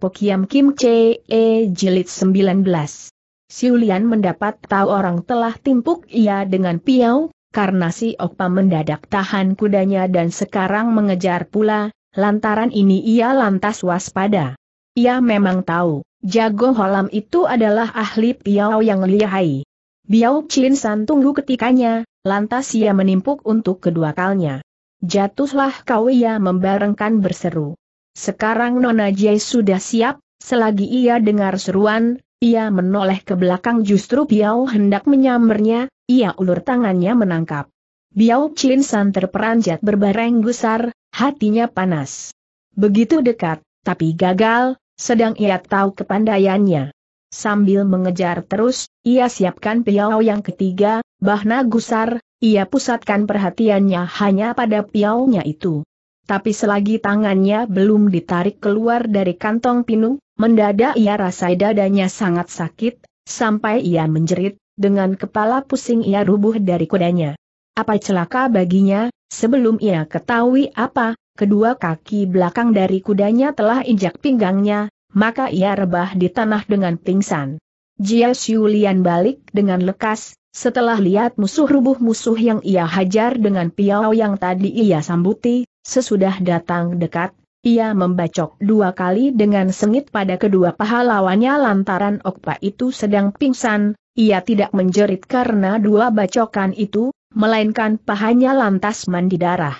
Pokiam Kim Che E Jilid 19. Siulian mendapat tahu orang telah timpuk ia dengan piau, karena si Okpa mendadak tahan kudanya dan sekarang mengejar pula, lantaran ini ia lantas waspada. Ia memang tahu, jago holam itu adalah ahli piau yang lihai. Biau Chin San tunggu ketikanya, lantas ia menimpuk untuk kedua kalinya. Jatuhlah kau ia membarengkan berseru. Sekarang Nona Jai sudah siap, selagi ia dengar seruan, ia menoleh ke belakang justru Piau hendak menyambernya, ia ulur tangannya menangkap. Biao Chin San terperanjat berbareng gusar, hatinya panas. Begitu dekat, tapi gagal, sedang ia tahu kepandaiannya. Sambil mengejar terus, ia siapkan Piau yang ketiga, bahna gusar, ia pusatkan perhatiannya hanya pada Piaunya itu tapi selagi tangannya belum ditarik keluar dari kantong pinu, mendadak ia rasa dadanya sangat sakit, sampai ia menjerit, dengan kepala pusing ia rubuh dari kudanya. Apa celaka baginya, sebelum ia ketahui apa, kedua kaki belakang dari kudanya telah injak pinggangnya, maka ia rebah di tanah dengan pingsan. Jia Xiulian balik dengan lekas, setelah lihat musuh rubuh musuh yang ia hajar dengan piau yang tadi ia sambuti, Sesudah datang dekat, ia membacok dua kali dengan sengit pada kedua pahlawannya lantaran Okpa itu sedang pingsan, ia tidak menjerit karena dua bacokan itu, melainkan pahanya lantas mandi darah.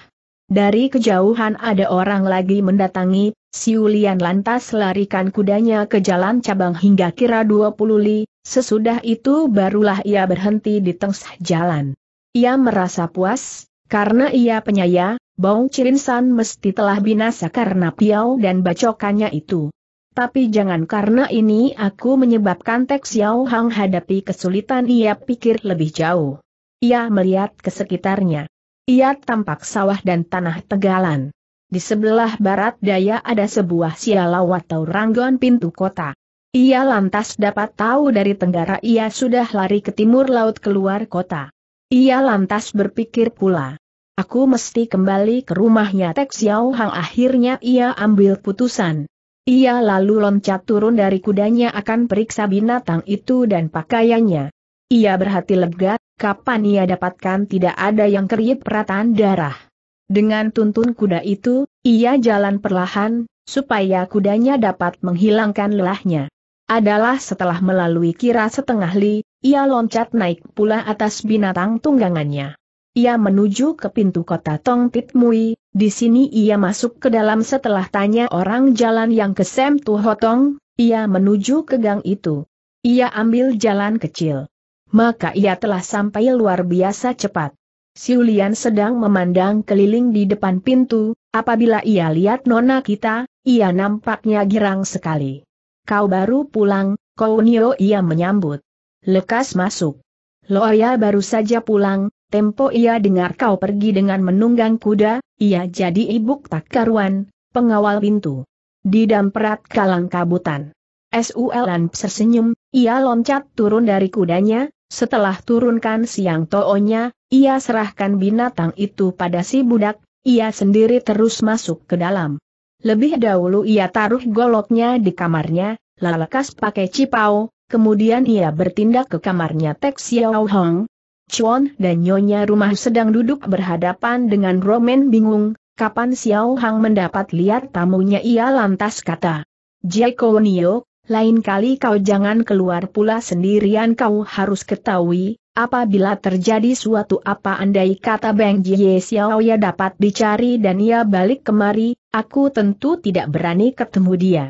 Dari kejauhan ada orang lagi mendatangi, Siulian lantas larikan kudanya ke jalan cabang hingga kira 20 li, sesudah itu barulah ia berhenti di tengah jalan. Ia merasa puas, karena ia penyaya, Bong Chirin San mesti telah binasa karena piau dan bacokannya itu. Tapi jangan karena ini aku menyebabkan Tek Xiao Hang hadapi kesulitan ia pikir lebih jauh. Ia melihat ke sekitarnya. Ia tampak sawah dan tanah tegalan. Di sebelah barat daya ada sebuah sialau atau ranggon pintu kota. Ia lantas dapat tahu dari tenggara ia sudah lari ke timur laut keluar kota. Ia lantas berpikir pula. Aku mesti kembali ke rumahnya Tek Xiao Hang akhirnya ia ambil putusan. Ia lalu loncat turun dari kudanya akan periksa binatang itu dan pakaiannya. Ia berhati lega, kapan ia dapatkan tidak ada yang keriut peratan darah. Dengan tuntun kuda itu, ia jalan perlahan, supaya kudanya dapat menghilangkan lelahnya. Adalah setelah melalui kira setengah li, ia loncat naik pula atas binatang tunggangannya. Ia menuju ke pintu kota Tong Tit Mui, di sini ia masuk ke dalam setelah tanya orang jalan yang ke Sem Tu Hotong, ia menuju ke gang itu. Ia ambil jalan kecil. Maka ia telah sampai luar biasa cepat. Siulian sedang memandang keliling di depan pintu, apabila ia lihat nona kita, ia nampaknya girang sekali. Kau baru pulang, Kau Kounio ia menyambut. Lekas masuk. Loya baru saja pulang, Tempo ia dengar kau pergi dengan menunggang kuda, ia jadi ibuk tak karuan, pengawal pintu. Di damperat kalang kabutan. Sulan tersenyum, ia loncat turun dari kudanya, setelah turunkan siang toonya, ia serahkan binatang itu pada si budak, ia sendiri terus masuk ke dalam. Lebih dahulu ia taruh goloknya di kamarnya, lalakas pakai cipau, kemudian ia bertindak ke kamarnya Tek Xiao Hong, Chuan dan Nyonya rumah sedang duduk berhadapan dengan Roman bingung, kapan Xiao Hang mendapat lihat tamunya ia lantas kata. Jeko Nio, lain kali kau jangan keluar pula sendirian kau harus ketahui, apabila terjadi suatu apa andai kata Bang Jie Xiao ya dapat dicari dan ia balik kemari, aku tentu tidak berani ketemu dia.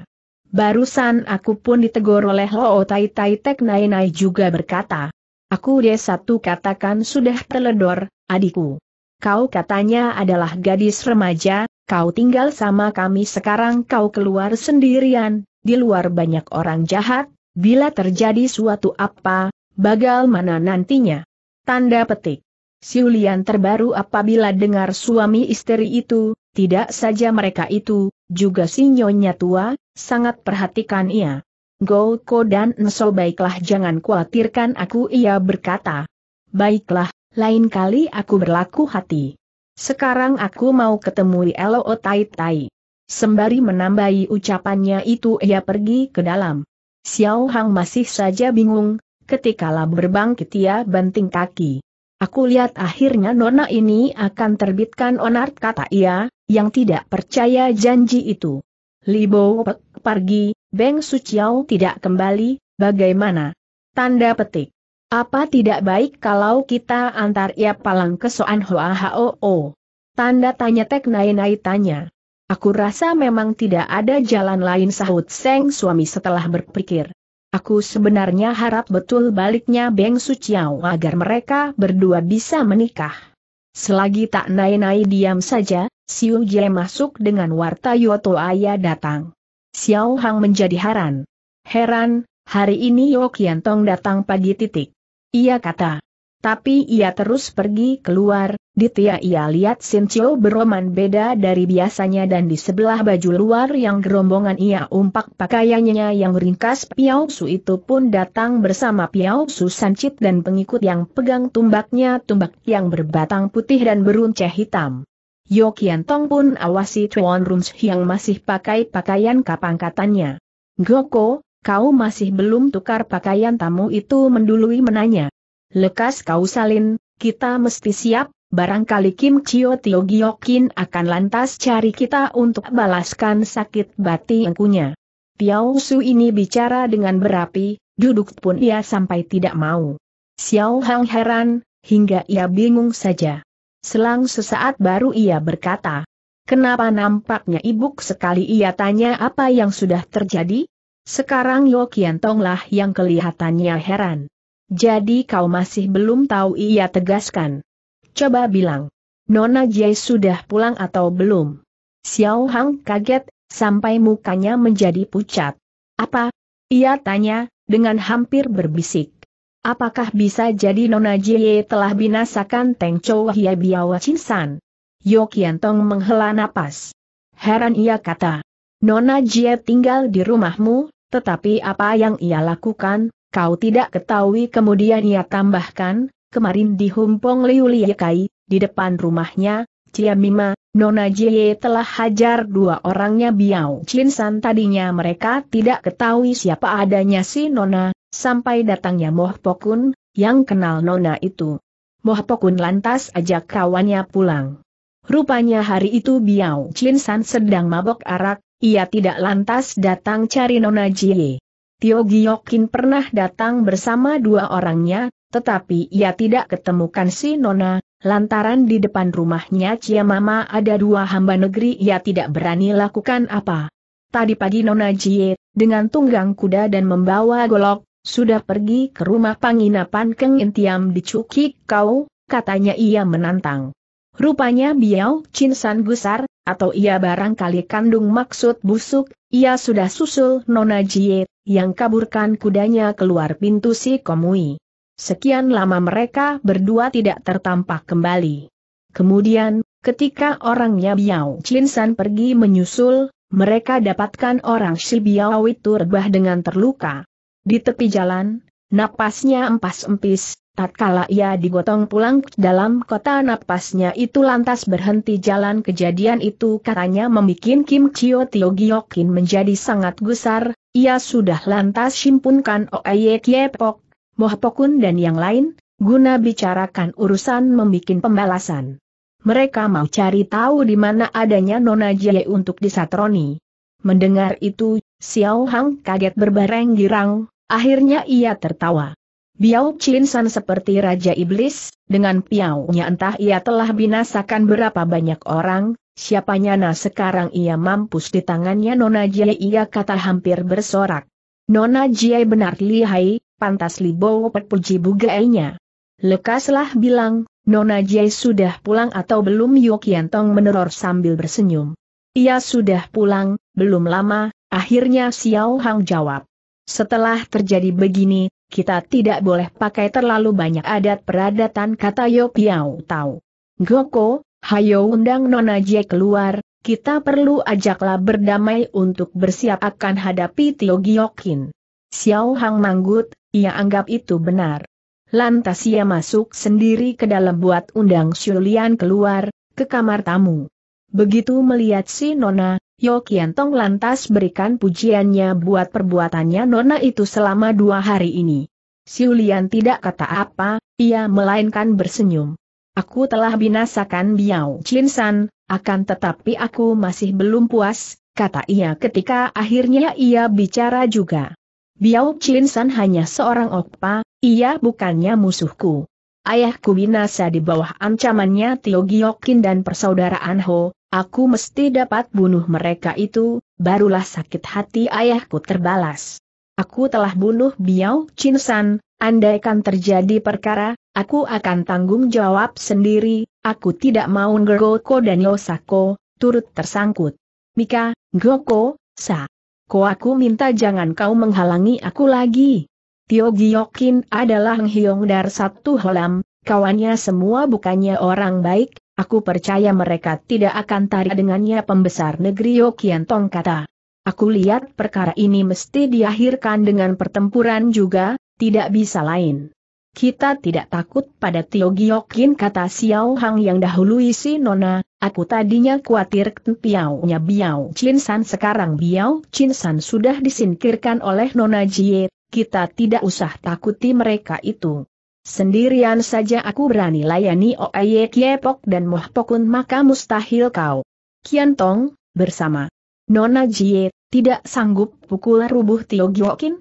Barusan aku pun ditegur oleh Lo Tai Tai Tek Nai Nai juga berkata, Aku dia satu katakan sudah teledor, adikku. Kau katanya adalah gadis remaja, kau tinggal sama kami sekarang kau keluar sendirian, di luar banyak orang jahat, bila terjadi suatu apa, bagaimana nantinya? Tanda petik. Siulian terbaru apabila dengar suami istri itu, tidak saja mereka itu, juga si nyonya tua, sangat perhatikan ia. Golko dan Nso baiklah jangan khawatirkan aku ia berkata. Baiklah, lain kali aku berlaku hati. Sekarang aku mau ketemu Elo oh, Tai Tai. Sembari menambahi ucapannya itu ia pergi ke dalam. Xiao Hang masih saja bingung, ketika lab berbangkit ia banting kaki. Aku lihat akhirnya nona ini akan terbitkan onar kata ia, yang tidak percaya janji itu. Libo Pek pergi, Beng Suciao tidak kembali, bagaimana? Tanda petik. Apa tidak baik kalau kita antar ia palang ke Soan Hoa Hoo? Tanda tanya Tek Nai Nai tanya. Aku rasa memang tidak ada jalan lain sahut Seng suami setelah berpikir. Aku sebenarnya harap betul baliknya Beng Suciao agar mereka berdua bisa menikah. Selagi tak nai-nai diam saja, Siu Jie masuk dengan warta Yoto Aya datang. Xiao Hang menjadi heran. Heran, hari ini Yo Kian Tong datang pagi titik. Ia kata. Tapi ia terus pergi keluar, di Tia ia lihat Chiu beroman beda dari biasanya dan di sebelah baju luar yang gerombongan ia umpak pakaiannya yang ringkas Piao Su itu pun datang bersama Piao Su Sancit dan pengikut yang pegang tumbaknya tumbak yang berbatang putih dan beruncah hitam. Yokian Tong pun awasi Tuan Runs yang masih pakai pakaian kapangkatannya. Goko, kau masih belum tukar pakaian tamu itu mendului menanya. Lekas kau salin, kita mesti siap, barangkali Kim Chio Tio Giyokin akan lantas cari kita untuk balaskan sakit bati engkunya. Piao Su ini bicara dengan berapi, duduk pun ia sampai tidak mau. Xiao Hang heran, hingga ia bingung saja. Selang sesaat baru ia berkata, Kenapa nampaknya ibuk sekali ia tanya apa yang sudah terjadi? Sekarang Yokian lah yang kelihatannya heran. Jadi kau masih belum tahu ia tegaskan. Coba bilang, Nona Jai sudah pulang atau belum? Xiao Hang kaget, sampai mukanya menjadi pucat. Apa? Ia tanya, dengan hampir berbisik. Apakah bisa jadi Nona Jie telah binasakan Teng Chou Hia Biawa Chin San? Yokian Tong menghela napas. Heran ia kata. Nona Jie tinggal di rumahmu, tetapi apa yang ia lakukan, kau tidak ketahui kemudian ia tambahkan, kemarin di Humpong Liu Liekai, di depan rumahnya, Cia Mima, Nona Jie telah hajar dua orangnya Biao Chin San tadinya mereka tidak ketahui siapa adanya si Nona, Sampai datangnya Moh Pokun, yang kenal Nona itu. Moh Pokun lantas ajak kawannya pulang. Rupanya hari itu Biao San sedang mabok arak, ia tidak lantas datang cari Nona Jie. Tio Giokin pernah datang bersama dua orangnya, tetapi ia tidak ketemukan si Nona, lantaran di depan rumahnya Cia Mama ada dua hamba negeri ia tidak berani lakukan apa. Tadi pagi Nona Jie, dengan tunggang kuda dan membawa golok, sudah pergi ke rumah penginapan Keng Intiam di Cukik kau, katanya ia menantang. Rupanya Biao Chinsan gusar, atau ia barangkali kandung maksud busuk, ia sudah susul Nona Jie, yang kaburkan kudanya keluar pintu si Komui. Sekian lama mereka berdua tidak tertampak kembali. Kemudian, ketika orangnya Biao Chinsan pergi menyusul, mereka dapatkan orang si Biao itu rebah dengan terluka. Di tepi jalan, napasnya empas-empis, tatkala ia digotong pulang ke dalam kota napasnya itu lantas berhenti jalan kejadian itu katanya membuat Kim Chio Tio Gyokin menjadi sangat gusar, ia sudah lantas simpunkan Oeye Kiepok, Mohpokun dan yang lain, guna bicarakan urusan membuat pembalasan. Mereka mau cari tahu di mana adanya Nona Jie untuk disatroni. Mendengar itu, Xiao Hang kaget berbareng girang, Akhirnya ia tertawa. Biao Chin San seperti Raja Iblis, dengan piaunya entah ia telah binasakan berapa banyak orang, siapanya nah sekarang ia mampus di tangannya Nona Jie ia kata hampir bersorak. Nona Jie benar lihai, pantas Libowo pepuji bugainya. Lekaslah bilang, Nona Jie sudah pulang atau belum Yokiantong meneror sambil bersenyum. Ia sudah pulang, belum lama, akhirnya Xiao Hang jawab. Setelah terjadi begini, kita tidak boleh pakai terlalu banyak adat peradatan kata Yo Piao Tau. Goko, hayo undang Nona Jie keluar, kita perlu ajaklah berdamai untuk bersiap akan hadapi Tio Giokin. Xiao Hang manggut, ia anggap itu benar. Lantas ia masuk sendiri ke dalam buat undang Shulian keluar, ke kamar tamu. Begitu melihat si Nona, Yo Tong lantas berikan pujiannya buat perbuatannya Nona itu selama dua hari ini. Siulian tidak kata apa, ia melainkan bersenyum. Aku telah binasakan Biao Chinsan, akan tetapi aku masih belum puas, kata ia ketika akhirnya ia bicara juga. Biao Chinsan hanya seorang okpa, ia bukannya musuhku. Ayahku binasa di bawah ancamannya Tio Giokin dan persaudaraan Ho, Aku mesti dapat bunuh mereka itu, barulah sakit hati ayahku terbalas. Aku telah bunuh Biao Chinsan, andaikan terjadi perkara, aku akan tanggung jawab sendiri, aku tidak mau Ngeroko dan Yosako, turut tersangkut. Mika, Goko, Sa. Ko aku minta jangan kau menghalangi aku lagi. Tio Giokin adalah Nghiong Dar satu holam, kawannya semua bukannya orang baik, Aku percaya mereka tidak akan tarik dengannya pembesar negeri Yokian. Tong kata. Aku lihat perkara ini mesti diakhirkan dengan pertempuran juga, tidak bisa lain. Kita tidak takut pada Tio Giokin kata Xiao Hang yang dahulu isi Nona, aku tadinya khawatir Piao-nya Biao Chin San sekarang Biao Chin San sudah disingkirkan oleh Nona Jie, kita tidak usah takuti mereka itu. Sendirian saja aku berani layani Oaye Kiepok dan Moh Pokun maka mustahil kau. Kian Tong, bersama. Nona Jie, tidak sanggup pukul rubuh Tio Gyokin?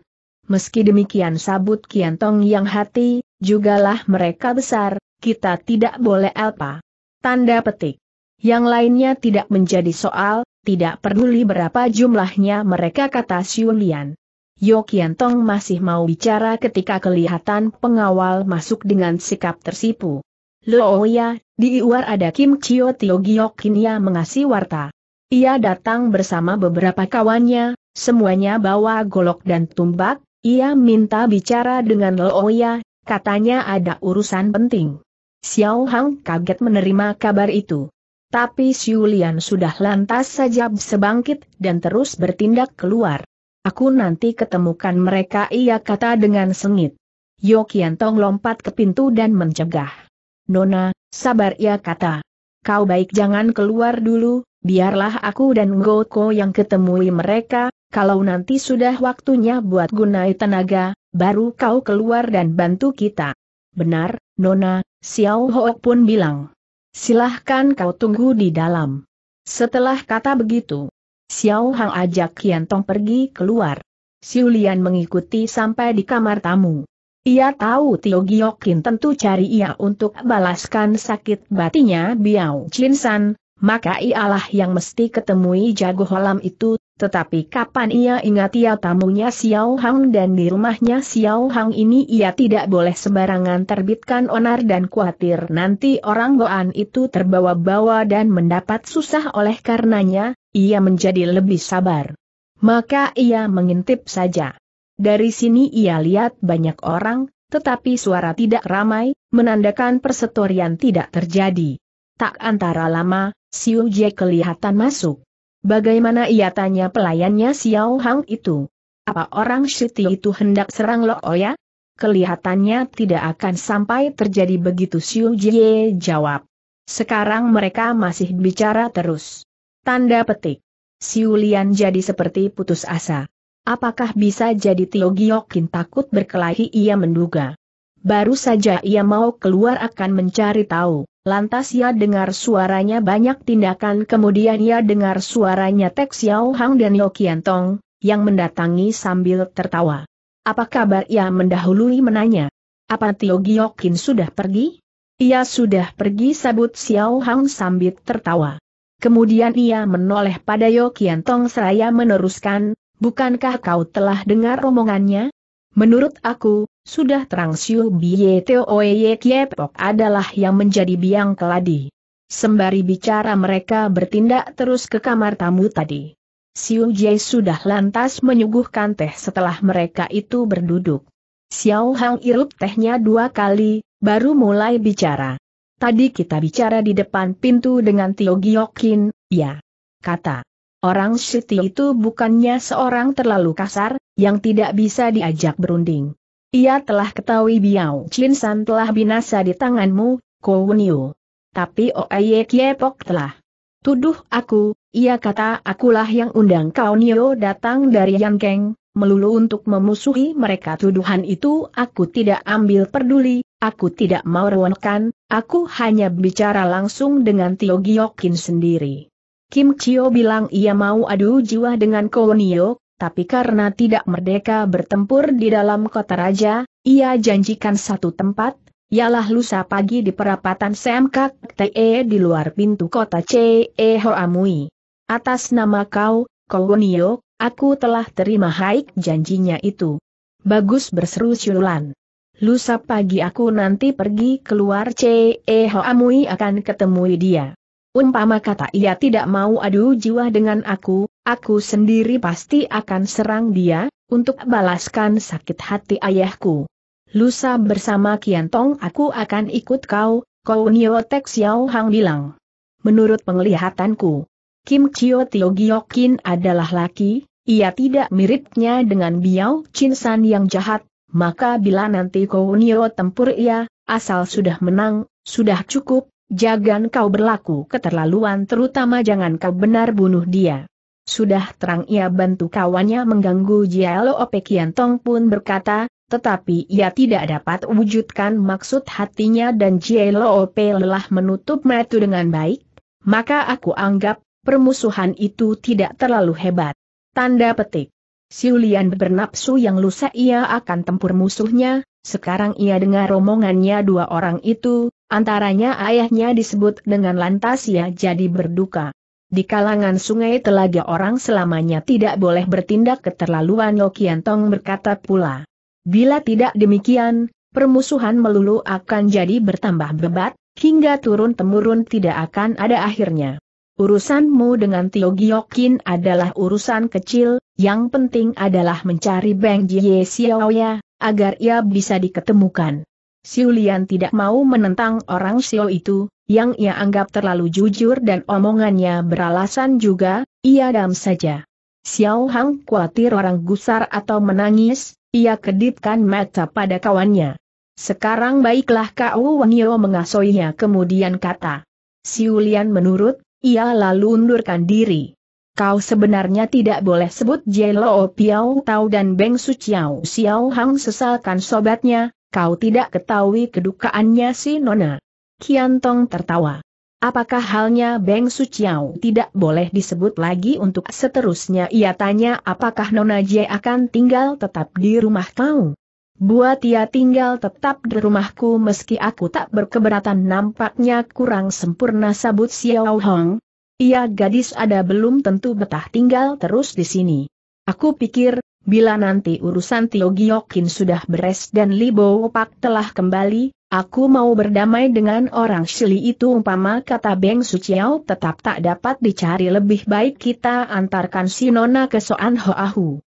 Meski demikian sabut Kian Tong yang hati, jugalah mereka besar, kita tidak boleh alpa. Tanda petik. Yang lainnya tidak menjadi soal, tidak peduli berapa jumlahnya mereka kata Siulian. Tong masih mau bicara ketika kelihatan pengawal masuk dengan sikap tersipu. ya, di luar ada Kim Chio Tio Giok Kinia mengasih warta. Ia datang bersama beberapa kawannya, semuanya bawa golok dan tumbak, ia minta bicara dengan ya, katanya ada urusan penting. Xiao Hang kaget menerima kabar itu. Tapi Xiu Lian sudah lantas saja sebangkit dan terus bertindak keluar. Aku nanti ketemukan mereka ia kata dengan sengit. Yokian Tong lompat ke pintu dan mencegah. Nona, sabar ia kata. Kau baik jangan keluar dulu, biarlah aku dan Ngoko yang ketemui mereka, kalau nanti sudah waktunya buat gunai tenaga, baru kau keluar dan bantu kita. Benar, Nona, Xiao Ho pun bilang. Silahkan kau tunggu di dalam. Setelah kata begitu, Xiao Hang ajak Kian Tong pergi keluar. Xiu Lian mengikuti sampai di kamar tamu. Ia tahu Tio Giokin tentu cari ia untuk balaskan sakit batinya Biao Chin San, maka ialah yang mesti ketemui jago holam itu, tetapi kapan ia ingat ia tamunya Xiao Hang dan di rumahnya Xiao Hang ini ia tidak boleh sembarangan terbitkan onar dan khawatir nanti orang goan itu terbawa-bawa dan mendapat susah oleh karenanya, ia menjadi lebih sabar. Maka ia mengintip saja. Dari sini ia lihat banyak orang, tetapi suara tidak ramai, menandakan persetorian tidak terjadi. Tak antara lama, Xiu Jie kelihatan masuk. Bagaimana ia tanya pelayannya Xiao Hang itu? Apa orang Shiti itu hendak serang Lo Oya? Oh Kelihatannya tidak akan sampai terjadi begitu Xiu Jie jawab. Sekarang mereka masih bicara terus. Tanda petik. Xiu Lian jadi seperti putus asa. Apakah bisa jadi Tio Giokin takut berkelahi ia menduga. Baru saja ia mau keluar akan mencari tahu. Lantas ia dengar suaranya banyak tindakan kemudian ia dengar suaranya Tek Xiao Hang dan Yo Kian Tong, yang mendatangi sambil tertawa. Apa kabar ia mendahului menanya? Apa Tio Giokin sudah pergi? Ia sudah pergi sabut Xiao Hang sambil tertawa. Kemudian ia menoleh pada Yo Kian Tong seraya meneruskan, bukankah kau telah dengar omongannya? Menurut aku, sudah terang Siu Bie Toe Kiepok adalah yang menjadi biang keladi. Sembari bicara mereka bertindak terus ke kamar tamu tadi. Siu Jie sudah lantas menyuguhkan teh setelah mereka itu berduduk. Xiao Hang irup tehnya dua kali, baru mulai bicara. Tadi kita bicara di depan pintu dengan Tio Giokin, ya. Kata. Orang Siti itu bukannya seorang terlalu kasar, yang tidak bisa diajak berunding. Ia telah ketahui Biao Chin San telah binasa di tanganmu, Kowenio. Tapi Oye Kiepok telah tuduh aku, ia kata akulah yang undang kau Nio datang dari Yangkeng, melulu untuk memusuhi mereka tuduhan itu aku tidak ambil peduli, aku tidak mau ruangkan, aku hanya bicara langsung dengan Tio Giokin sendiri. Kim Chio bilang ia mau adu jiwa dengan Nio, tapi karena tidak merdeka bertempur di dalam kota raja, ia janjikan satu tempat, ialah lusa pagi di perapatan Semkak TE di luar pintu kota CE Hoamui. Atas nama kau, Kogonio, aku telah terima haik janjinya itu. Bagus berseru Siulan. Lusa pagi aku nanti pergi keluar CE Hoamui akan ketemui dia. Umpama kata ia tidak mau adu jiwa dengan aku, aku sendiri pasti akan serang dia, untuk balaskan sakit hati ayahku. Lusa bersama Tong, aku akan ikut kau, Kau Nio Tek Xiao Hang bilang. Menurut penglihatanku, Kim Chio Tio Gyokin adalah laki, ia tidak miripnya dengan Biao Chin San yang jahat, maka bila nanti Kau Nio tempur ia, asal sudah menang, sudah cukup, Jangan kau berlaku keterlaluan terutama jangan kau benar bunuh dia. Sudah terang ia bantu kawannya mengganggu Ope Kian Tong pun berkata, tetapi ia tidak dapat wujudkan maksud hatinya dan Jialo Ope lelah menutup metu dengan baik, maka aku anggap permusuhan itu tidak terlalu hebat. Tanda petik. Siulian bernapsu yang lusa ia akan tempur musuhnya, sekarang ia dengar romongannya dua orang itu, antaranya ayahnya disebut dengan lantas ia jadi berduka. Di kalangan sungai telaga orang selamanya tidak boleh bertindak keterlaluan Tong berkata pula. Bila tidak demikian, permusuhan melulu akan jadi bertambah bebat, hingga turun-temurun tidak akan ada akhirnya. Urusanmu dengan Tio Giokin adalah urusan kecil, yang penting adalah mencari Beng Jie Xiaoya, agar ia bisa diketemukan. Siulian tidak mau menentang orang Xiao itu, yang ia anggap terlalu jujur dan omongannya beralasan juga, ia dam saja. Xiao Hang khawatir orang gusar atau menangis, ia kedipkan mata pada kawannya. Sekarang baiklah Kau Wangyo mengasoinya kemudian kata. Siulian menurut, ia lalu undurkan diri. Kau sebenarnya tidak boleh sebut Jelo Piao Tau dan Beng Su Chiao Xiao Hang sesalkan sobatnya, Kau tidak ketahui kedukaannya si Nona. Kian Tong tertawa. Apakah halnya Beng Suciao tidak boleh disebut lagi untuk seterusnya ia tanya apakah Nona Jie akan tinggal tetap di rumah kau? Buat ia tinggal tetap di rumahku meski aku tak berkeberatan nampaknya kurang sempurna sabut Xiao Hong. Ia gadis ada belum tentu betah tinggal terus di sini. Aku pikir, bila nanti urusan Tio Giokin sudah beres dan Libo Pak telah kembali, aku mau berdamai dengan orang Shili itu umpama kata Beng Suciao tetap tak dapat dicari lebih baik kita antarkan si Nona ke Soan Hoahu.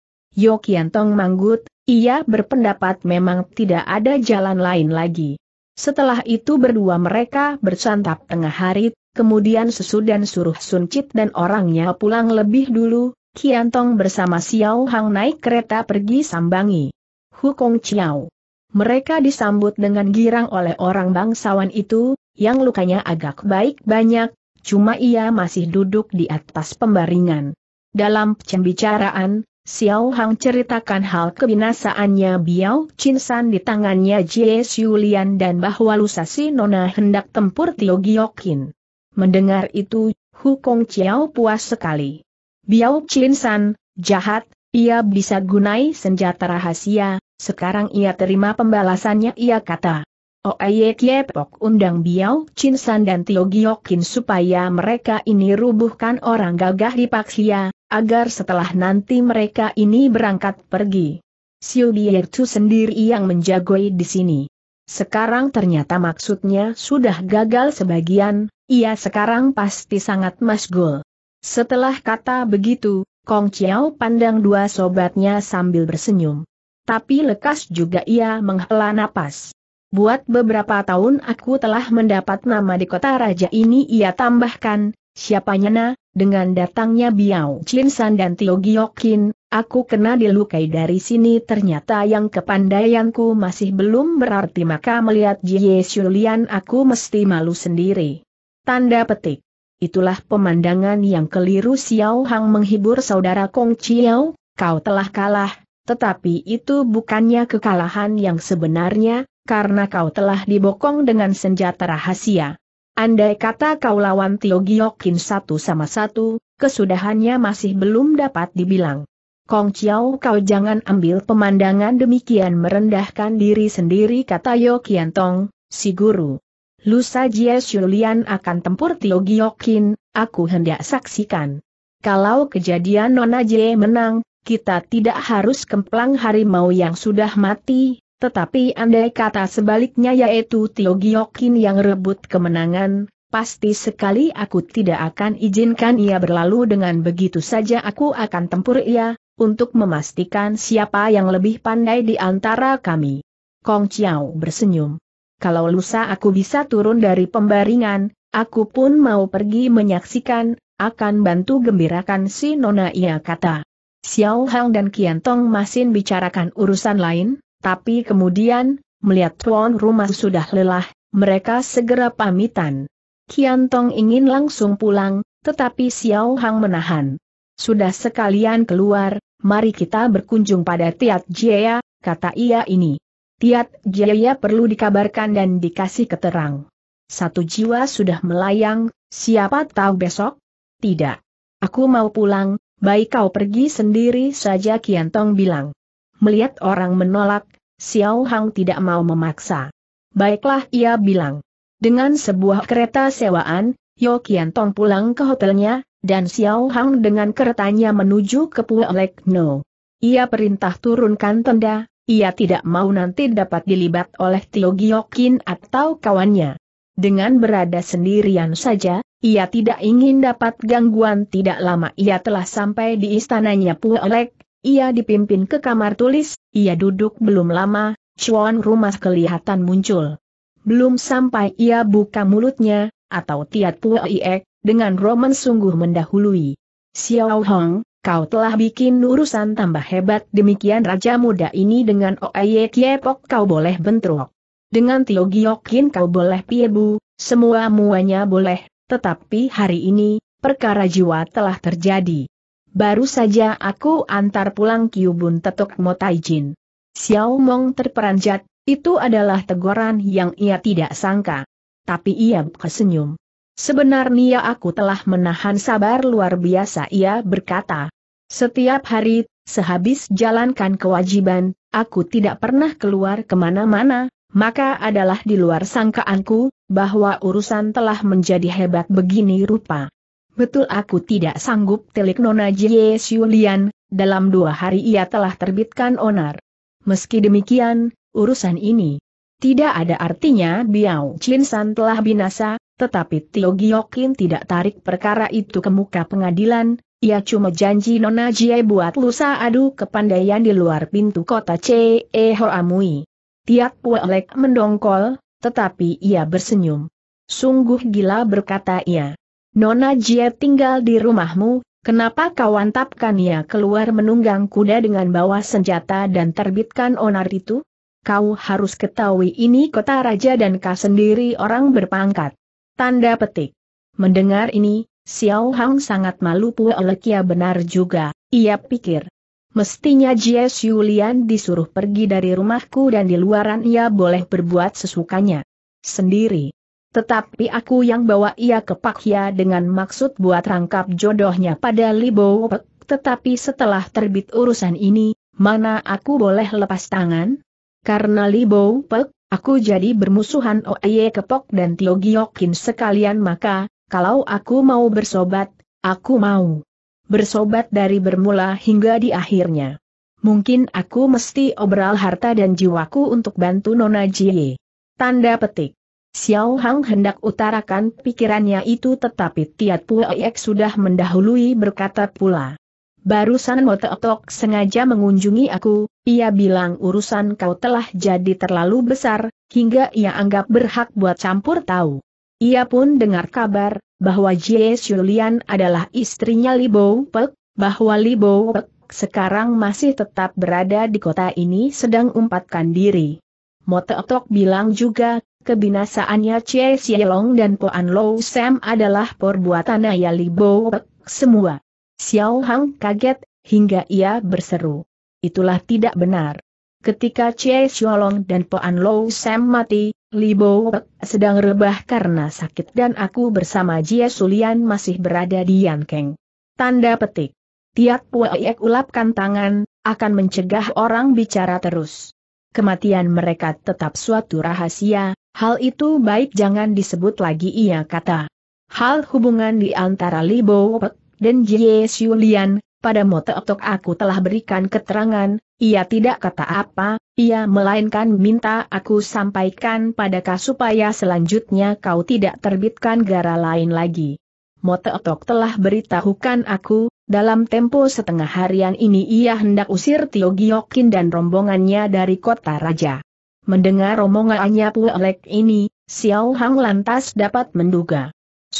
Tong manggut, ia berpendapat memang tidak ada jalan lain lagi. Setelah itu berdua mereka bersantap tengah hari, kemudian sesudan suruh Sun Chit dan orangnya pulang lebih dulu, Kian Tong bersama Xiao Hang naik kereta pergi sambangi. Hukong Chiao. Mereka disambut dengan girang oleh orang bangsawan itu, yang lukanya agak baik banyak, cuma ia masih duduk di atas pembaringan. Dalam pembicaraan, Xiao Hang ceritakan hal kebinasaannya Biao Chinsan di tangannya Jie Xiulian dan bahwa Lusasi Nona hendak tempur Tio Giokin. Mendengar itu, Hukong Chiao puas sekali. Biao Chin San, jahat, ia bisa gunai senjata rahasia, sekarang ia terima pembalasannya ia kata. Oh Oeye Kiepok undang Biao Chin San dan Tio Giokin supaya mereka ini rubuhkan orang gagah di Paksia, agar setelah nanti mereka ini berangkat pergi. Siu Biertu sendiri yang menjagoi di sini. Sekarang ternyata maksudnya sudah gagal sebagian, ia sekarang pasti sangat masgul. Setelah kata begitu, Kong Chiao pandang dua sobatnya sambil bersenyum. Tapi lekas juga ia menghela napas. Buat beberapa tahun aku telah mendapat nama di kota raja ini ia tambahkan, siapanya na, dengan datangnya Biao Chinsan dan Tio Giokin, aku kena dilukai dari sini ternyata yang kepandaianku masih belum berarti maka melihat Jie Shulian aku mesti malu sendiri. Tanda petik itulah pemandangan yang keliru Xiao Hang menghibur saudara Kong Chiao, kau telah kalah, tetapi itu bukannya kekalahan yang sebenarnya, karena kau telah dibokong dengan senjata rahasia. Andai kata kau lawan Tio Giokin satu sama satu, kesudahannya masih belum dapat dibilang. Kong Chiao kau jangan ambil pemandangan demikian merendahkan diri sendiri kata Yo Kian Tong, si guru. Lusa Jie Shulian akan tempur Tio Giokin, aku hendak saksikan. Kalau kejadian Nona Jie menang, kita tidak harus kemplang harimau yang sudah mati, tetapi andai kata sebaliknya yaitu Tio Giokin yang rebut kemenangan, pasti sekali aku tidak akan izinkan ia berlalu dengan begitu saja aku akan tempur ia, untuk memastikan siapa yang lebih pandai di antara kami. Kong Chiao bersenyum kalau lusa aku bisa turun dari pembaringan, aku pun mau pergi menyaksikan, akan bantu gembirakan si Nona ia kata. Xiao Hang dan Kian Tong masih bicarakan urusan lain, tapi kemudian, melihat tuan rumah sudah lelah, mereka segera pamitan. Kian Tong ingin langsung pulang, tetapi Xiao Hang menahan. Sudah sekalian keluar, mari kita berkunjung pada Tiat Jia, kata ia ini. Tiat Jaya perlu dikabarkan dan dikasih keterang. Satu jiwa sudah melayang, siapa tahu besok? Tidak. Aku mau pulang, baik kau pergi sendiri saja Kian Tong bilang. Melihat orang menolak, Xiao Hang tidak mau memaksa. Baiklah ia bilang. Dengan sebuah kereta sewaan, Yo Kian Tong pulang ke hotelnya, dan Xiao Hang dengan keretanya menuju ke Puelek No. Ia perintah turunkan tenda, ia tidak mau nanti dapat dilibat oleh Tio Giokin atau kawannya. Dengan berada sendirian saja, ia tidak ingin dapat gangguan tidak lama ia telah sampai di istananya Puolek, ia dipimpin ke kamar tulis, ia duduk belum lama, cuan rumah kelihatan muncul. Belum sampai ia buka mulutnya, atau tiat Puoiek, dengan Roman sungguh mendahului. Xiao Hong, Kau telah bikin urusan tambah hebat demikian raja muda ini dengan Oeye Kiepok kau boleh bentrok. Dengan Tio Giokin kau boleh piebu, semua-muanya boleh, tetapi hari ini, perkara jiwa telah terjadi. Baru saja aku antar pulang Kiubun Tetok Motaijin. Xiao Mong terperanjat, itu adalah teguran yang ia tidak sangka. Tapi ia tersenyum. Sebenarnya aku telah menahan sabar luar biasa ia berkata. Setiap hari, sehabis jalankan kewajiban, aku tidak pernah keluar kemana-mana, maka adalah di luar sangkaanku, bahwa urusan telah menjadi hebat begini rupa. Betul aku tidak sanggup telik Nona Jie Xiulian, dalam dua hari ia telah terbitkan onar. Meski demikian, urusan ini tidak ada artinya Biao Chin San telah binasa, tetapi Tio Giokin tidak tarik perkara itu ke muka pengadilan, ia cuma janji Nona Jie buat lusa adu kepandaian di luar pintu kota C.E. Hoamui. Tiap Puelek mendongkol, tetapi ia bersenyum. Sungguh gila berkata ia. Nona Jie tinggal di rumahmu, kenapa kau antapkan ia keluar menunggang kuda dengan bawa senjata dan terbitkan onar itu? Kau harus ketahui ini kota raja dan kau sendiri orang berpangkat. Tanda petik. Mendengar ini, Xiao Hang sangat malu oleh kia benar juga, ia pikir. Mestinya Jie Yulian disuruh pergi dari rumahku dan di luaran ia boleh berbuat sesukanya. Sendiri. Tetapi aku yang bawa ia ke Pak Hia dengan maksud buat rangkap jodohnya pada Libo Pek. Tetapi setelah terbit urusan ini, mana aku boleh lepas tangan? Karena Libo Pek, Aku jadi bermusuhan Oye oh, Kepok dan Tio Giokin sekalian maka, kalau aku mau bersobat, aku mau bersobat dari bermula hingga di akhirnya. Mungkin aku mesti obral harta dan jiwaku untuk bantu Nona Jie. Tanda petik. Xiao Hang hendak utarakan pikirannya itu tetapi Tiat oye sudah mendahului berkata pula. Barusan Motok sengaja mengunjungi aku, ia bilang urusan kau telah jadi terlalu besar, hingga ia anggap berhak buat campur tahu. Ia pun dengar kabar, bahwa Jie Xulian adalah istrinya Li Bo Pek, bahwa Li Bo Pek sekarang masih tetap berada di kota ini sedang umpatkan diri. Motok bilang juga, kebinasaannya Jie Sielong dan Poan Lo Sam adalah perbuatan ayah Li Bo Pek semua. Xiao Hang kaget, hingga ia berseru. Itulah tidak benar. Ketika Chie Xiaolong dan Poan Lou Sam mati, Li Bo sedang rebah karena sakit dan aku bersama Jie Sulian masih berada di Yankeng. Tanda petik. Tiat Pueyek ulapkan tangan, akan mencegah orang bicara terus. Kematian mereka tetap suatu rahasia, hal itu baik jangan disebut lagi ia kata. Hal hubungan di antara Li Bo dan Jie Xulian, pada mototok aku telah berikan keterangan, ia tidak kata apa, ia melainkan minta aku sampaikan padaka supaya selanjutnya kau tidak terbitkan gara lain lagi. Mototok telah beritahukan aku, dalam tempo setengah harian ini ia hendak usir Tio Giokin dan rombongannya dari kota raja. Mendengar omongannya Puelek ini, Xiao Hang lantas dapat menduga.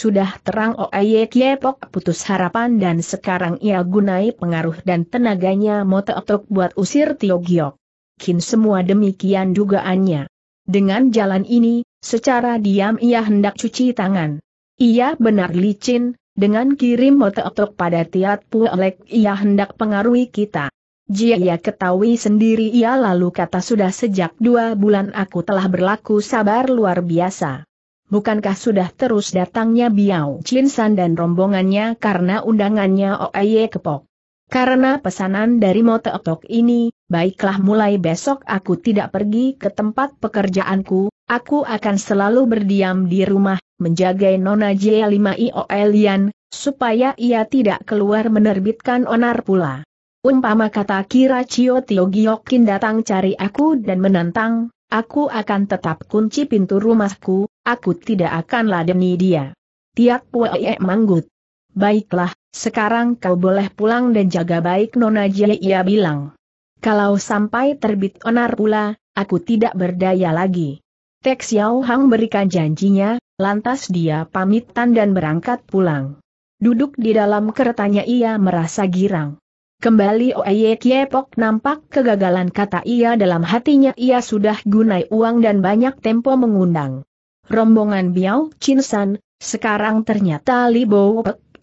Sudah terang Oye oh, Kiepok putus harapan dan sekarang ia gunai pengaruh dan tenaganya motok buat usir Tio Giok. Kin semua demikian dugaannya. Dengan jalan ini, secara diam ia hendak cuci tangan. Ia benar licin, dengan kirim motok pada Tiat Puelek ia hendak pengaruhi kita. Jia ia ketahui sendiri ia lalu kata sudah sejak dua bulan aku telah berlaku sabar luar biasa. Bukankah sudah terus datangnya Biao San dan rombongannya karena undangannya Oye Kepok? Karena pesanan dari Otok ini, baiklah mulai besok aku tidak pergi ke tempat pekerjaanku, aku akan selalu berdiam di rumah, menjaga Nona J5 Ioelian, supaya ia tidak keluar menerbitkan onar pula. Umpama kata Kira Cio Tio Giyokin datang cari aku dan menantang, Aku akan tetap kunci pintu rumahku, aku tidak akan ladeni dia. Tiak Puee e manggut. Baiklah, sekarang kau boleh pulang dan jaga baik Nona Jie ia bilang. Kalau sampai terbit onar pula, aku tidak berdaya lagi. Tek Xiao Hang berikan janjinya, lantas dia pamitan dan berangkat pulang. Duduk di dalam keretanya ia merasa girang. Kembali Oye Kiepok nampak kegagalan kata ia dalam hatinya ia sudah gunai uang dan banyak tempo mengundang. Rombongan Biao Chinsan, sekarang ternyata Li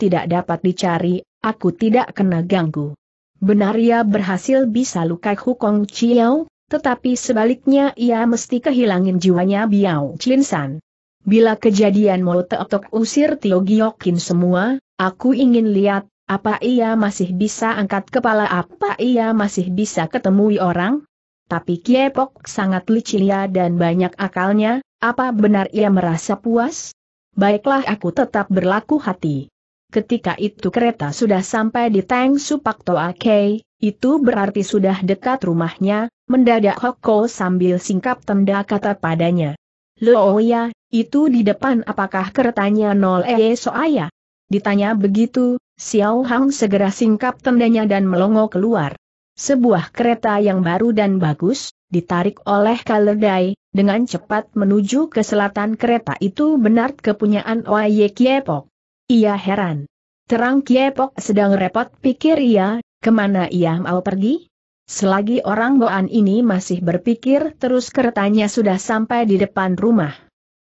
tidak dapat dicari, aku tidak kena ganggu. Benar ia berhasil bisa lukai Hukong Chiao, tetapi sebaliknya ia mesti kehilangan jiwanya Biao Chinsan. Bila kejadian mau teotok usir Tio Giokin semua, aku ingin lihat apa ia masih bisa angkat kepala? Apa ia masih bisa ketemui orang? Tapi Kiepok sangat ya dan banyak akalnya, apa benar ia merasa puas? Baiklah aku tetap berlaku hati. Ketika itu kereta sudah sampai di Tang Supak Toa Kei, itu berarti sudah dekat rumahnya, mendadak Hoko sambil singkap tenda kata padanya. Looya, oh itu di depan apakah keretanya Nol E Soaya? Ditanya begitu, Xiao Hang segera singkap tendanya dan melongo keluar. Sebuah kereta yang baru dan bagus, ditarik oleh kaledai, dengan cepat menuju ke selatan kereta itu benar kepunyaan Oye Kiepok. Ia heran. Terang Kiepok sedang repot pikir ia, kemana ia mau pergi? Selagi orang Goan ini masih berpikir terus keretanya sudah sampai di depan rumah.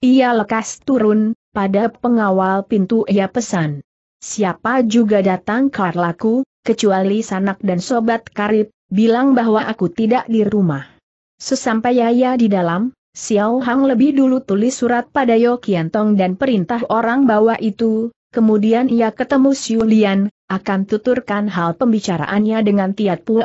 Ia lekas turun, pada pengawal pintu ia pesan. Siapa juga datang karlaku, kecuali sanak dan sobat karib, bilang bahwa aku tidak di rumah. Sesampai Yaya di dalam, Xiao Hang lebih dulu tulis surat pada Yo Kiantong dan perintah orang bawa itu, kemudian ia ketemu Xiu Lian, akan tuturkan hal pembicaraannya dengan Tiat Pu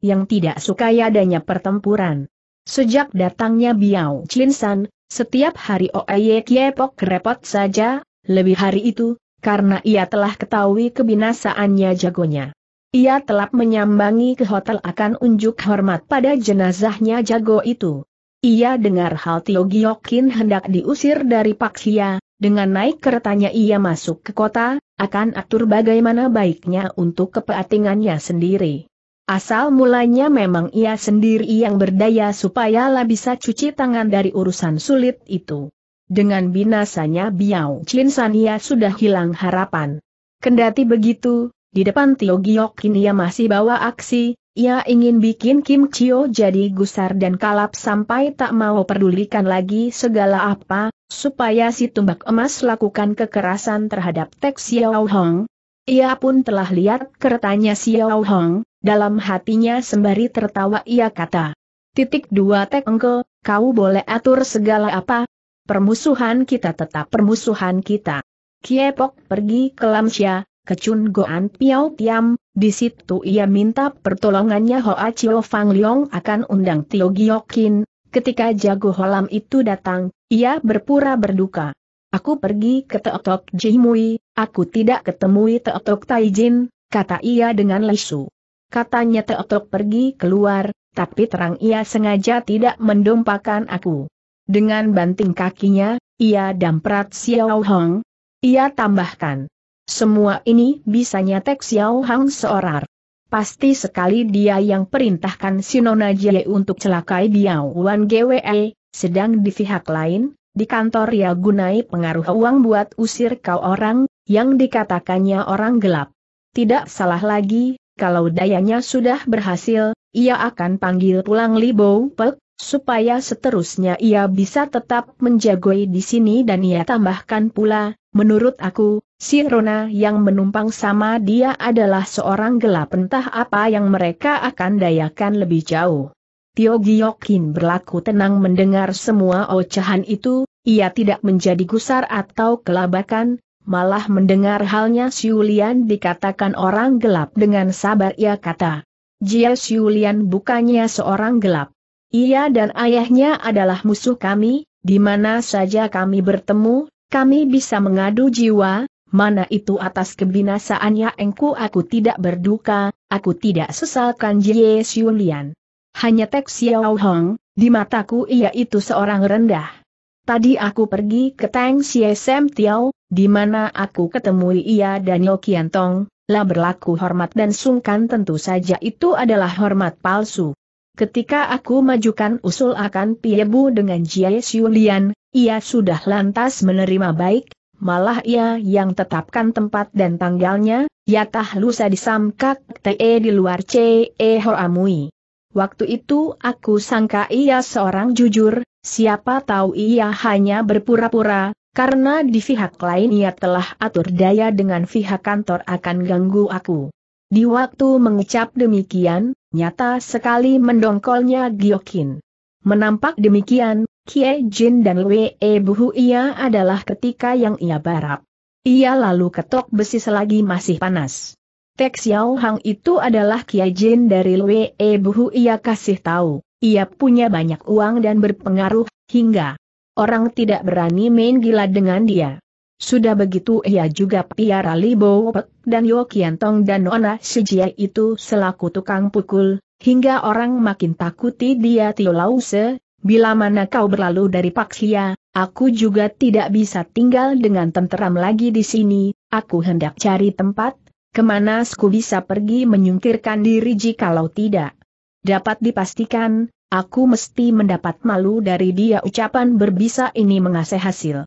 yang tidak suka adanya pertempuran. Sejak datangnya Biao Chin San, setiap hari Oeye Kiepok repot saja, lebih hari itu, karena ia telah ketahui kebinasaannya jagonya. Ia telah menyambangi ke hotel akan unjuk hormat pada jenazahnya jago itu. Ia dengar hal Tio Giokin hendak diusir dari Paksia, dengan naik keretanya ia masuk ke kota, akan atur bagaimana baiknya untuk kepeatingannya sendiri. Asal mulanya memang ia sendiri yang berdaya supaya lah bisa cuci tangan dari urusan sulit itu. Dengan binasanya Biao Chin ia sudah hilang harapan. Kendati begitu, di depan Tio Giok kini ia masih bawa aksi, ia ingin bikin Kim Chio jadi gusar dan kalap sampai tak mau pedulikan lagi segala apa, supaya si tumbak emas lakukan kekerasan terhadap Tek Xiao Hong. Ia pun telah lihat keretanya Xiao Hong, dalam hatinya sembari tertawa ia kata. Titik dua tek engke, kau boleh atur segala apa. Permusuhan kita tetap permusuhan kita. Kiepok pergi ke Lamsya, Kecun Goan Piao Tiam, di situ ia minta pertolongannya Hoa Chio Fang Leong akan undang Tio Giokin, ketika jago holam itu datang, ia berpura berduka. Aku pergi ke Teotok Jimui, aku tidak ketemui Teotok Taijin, kata ia dengan lesu katanya Teotok pergi keluar, tapi terang ia sengaja tidak mendompakan aku. Dengan banting kakinya, ia damprat Xiao Hong. Ia tambahkan. Semua ini bisa nyetek Xiao Hong seorang. Pasti sekali dia yang perintahkan Sinona Jie untuk celakai Biao Wan GWE, sedang di pihak lain, di kantor ia gunai pengaruh uang buat usir kau orang, yang dikatakannya orang gelap. Tidak salah lagi, kalau dayanya sudah berhasil, ia akan panggil pulang Li Pek, supaya seterusnya ia bisa tetap menjagoi di sini dan ia tambahkan pula, menurut aku, si Rona yang menumpang sama dia adalah seorang gelap entah apa yang mereka akan dayakan lebih jauh. Tio Giokin berlaku tenang mendengar semua ocehan itu, ia tidak menjadi gusar atau kelabakan, Malah mendengar halnya Siulian dikatakan orang gelap dengan sabar ia kata. Jia Siulian bukannya seorang gelap. Ia dan ayahnya adalah musuh kami, di mana saja kami bertemu, kami bisa mengadu jiwa, mana itu atas kebinasaannya engku aku tidak berduka, aku tidak sesalkan Jie Siulian. Hanya Tek Xiao Hong, di mataku ia itu seorang rendah. Tadi aku pergi ke Tang CSM Tiao, di mana aku ketemu ia dan Yo Kian Tong, lah berlaku hormat dan sungkan tentu saja itu adalah hormat palsu. Ketika aku majukan usul akan Piebu dengan Jie Xiulian, ia sudah lantas menerima baik, malah ia yang tetapkan tempat dan tanggalnya, yatah lusa disamkak TE di luar CE e amui. Waktu itu aku sangka ia seorang jujur, Siapa tahu ia hanya berpura-pura, karena di pihak lain ia telah atur daya dengan pihak kantor akan ganggu aku. Di waktu mengucap demikian, nyata sekali mendongkolnya Giokin. Menampak demikian, Kie Jin dan Wee Buhu ia adalah ketika yang ia barap. Ia lalu ketok besi selagi masih panas. Tek Xiao Hang itu adalah Kie Jin dari Wee Buhu ia kasih tahu. Ia punya banyak uang dan berpengaruh, hingga orang tidak berani main gila dengan dia. Sudah begitu ia juga piara Li Bowpek dan Yo Kiantong dan Nona Sejia itu selaku tukang pukul, hingga orang makin takuti dia Tio Lause, bila mana kau berlalu dari Paksia, aku juga tidak bisa tinggal dengan tenteram lagi di sini, aku hendak cari tempat, kemana aku bisa pergi menyungkirkan diri jikalau tidak. Dapat dipastikan, Aku mesti mendapat malu dari dia ucapan berbisa ini mengasih hasil.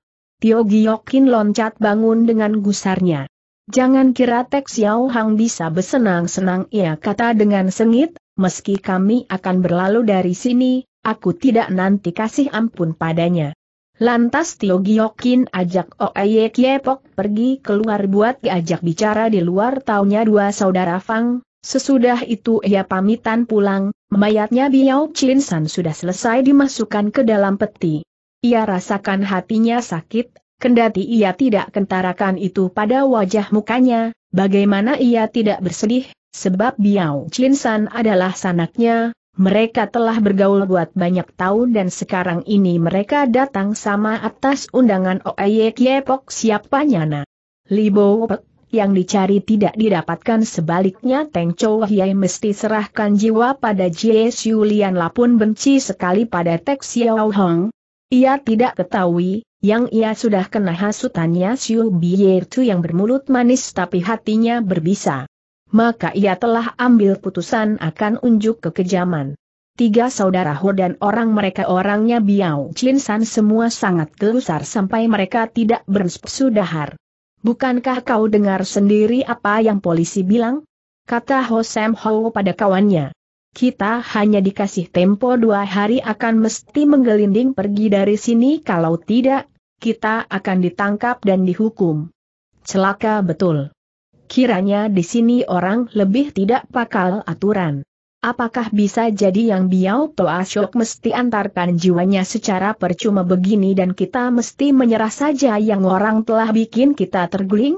Tio Giokin loncat bangun dengan gusarnya. Jangan kira Tek Xiao Hang bisa bersenang-senang ia kata dengan sengit, meski kami akan berlalu dari sini, aku tidak nanti kasih ampun padanya. Lantas Tio Giokin ajak Oeye Kiepok pergi keluar buat diajak bicara di luar taunya dua saudara Fang, Sesudah itu ia pamitan pulang, mayatnya Biao Chin San sudah selesai dimasukkan ke dalam peti. Ia rasakan hatinya sakit, kendati ia tidak kentarakan itu pada wajah mukanya, bagaimana ia tidak bersedih, sebab Biao Chin San adalah sanaknya, mereka telah bergaul buat banyak tahun dan sekarang ini mereka datang sama atas undangan Oeye Kiepok siapanya na. Libo Pek yang dicari tidak didapatkan sebaliknya Teng Chou Hiai mesti serahkan jiwa pada Jie Xiu Lian Lapun benci sekali pada Teng Xiao Hong. Ia tidak ketahui, yang ia sudah kena hasutannya Xiu Bier Tu yang bermulut manis tapi hatinya berbisa. Maka ia telah ambil putusan akan unjuk kekejaman. Tiga saudara Ho dan orang mereka orangnya Biao Chin San semua sangat gelusar sampai mereka tidak bersudahar. Bukankah kau dengar sendiri apa yang polisi bilang? Kata Ho Sam Ho pada kawannya. Kita hanya dikasih tempo dua hari akan mesti menggelinding pergi dari sini kalau tidak, kita akan ditangkap dan dihukum. Celaka betul. Kiranya di sini orang lebih tidak pakal aturan. Apakah bisa jadi yang Biao Toa Syok mesti antarkan jiwanya secara percuma begini dan kita mesti menyerah saja yang orang telah bikin kita terguling?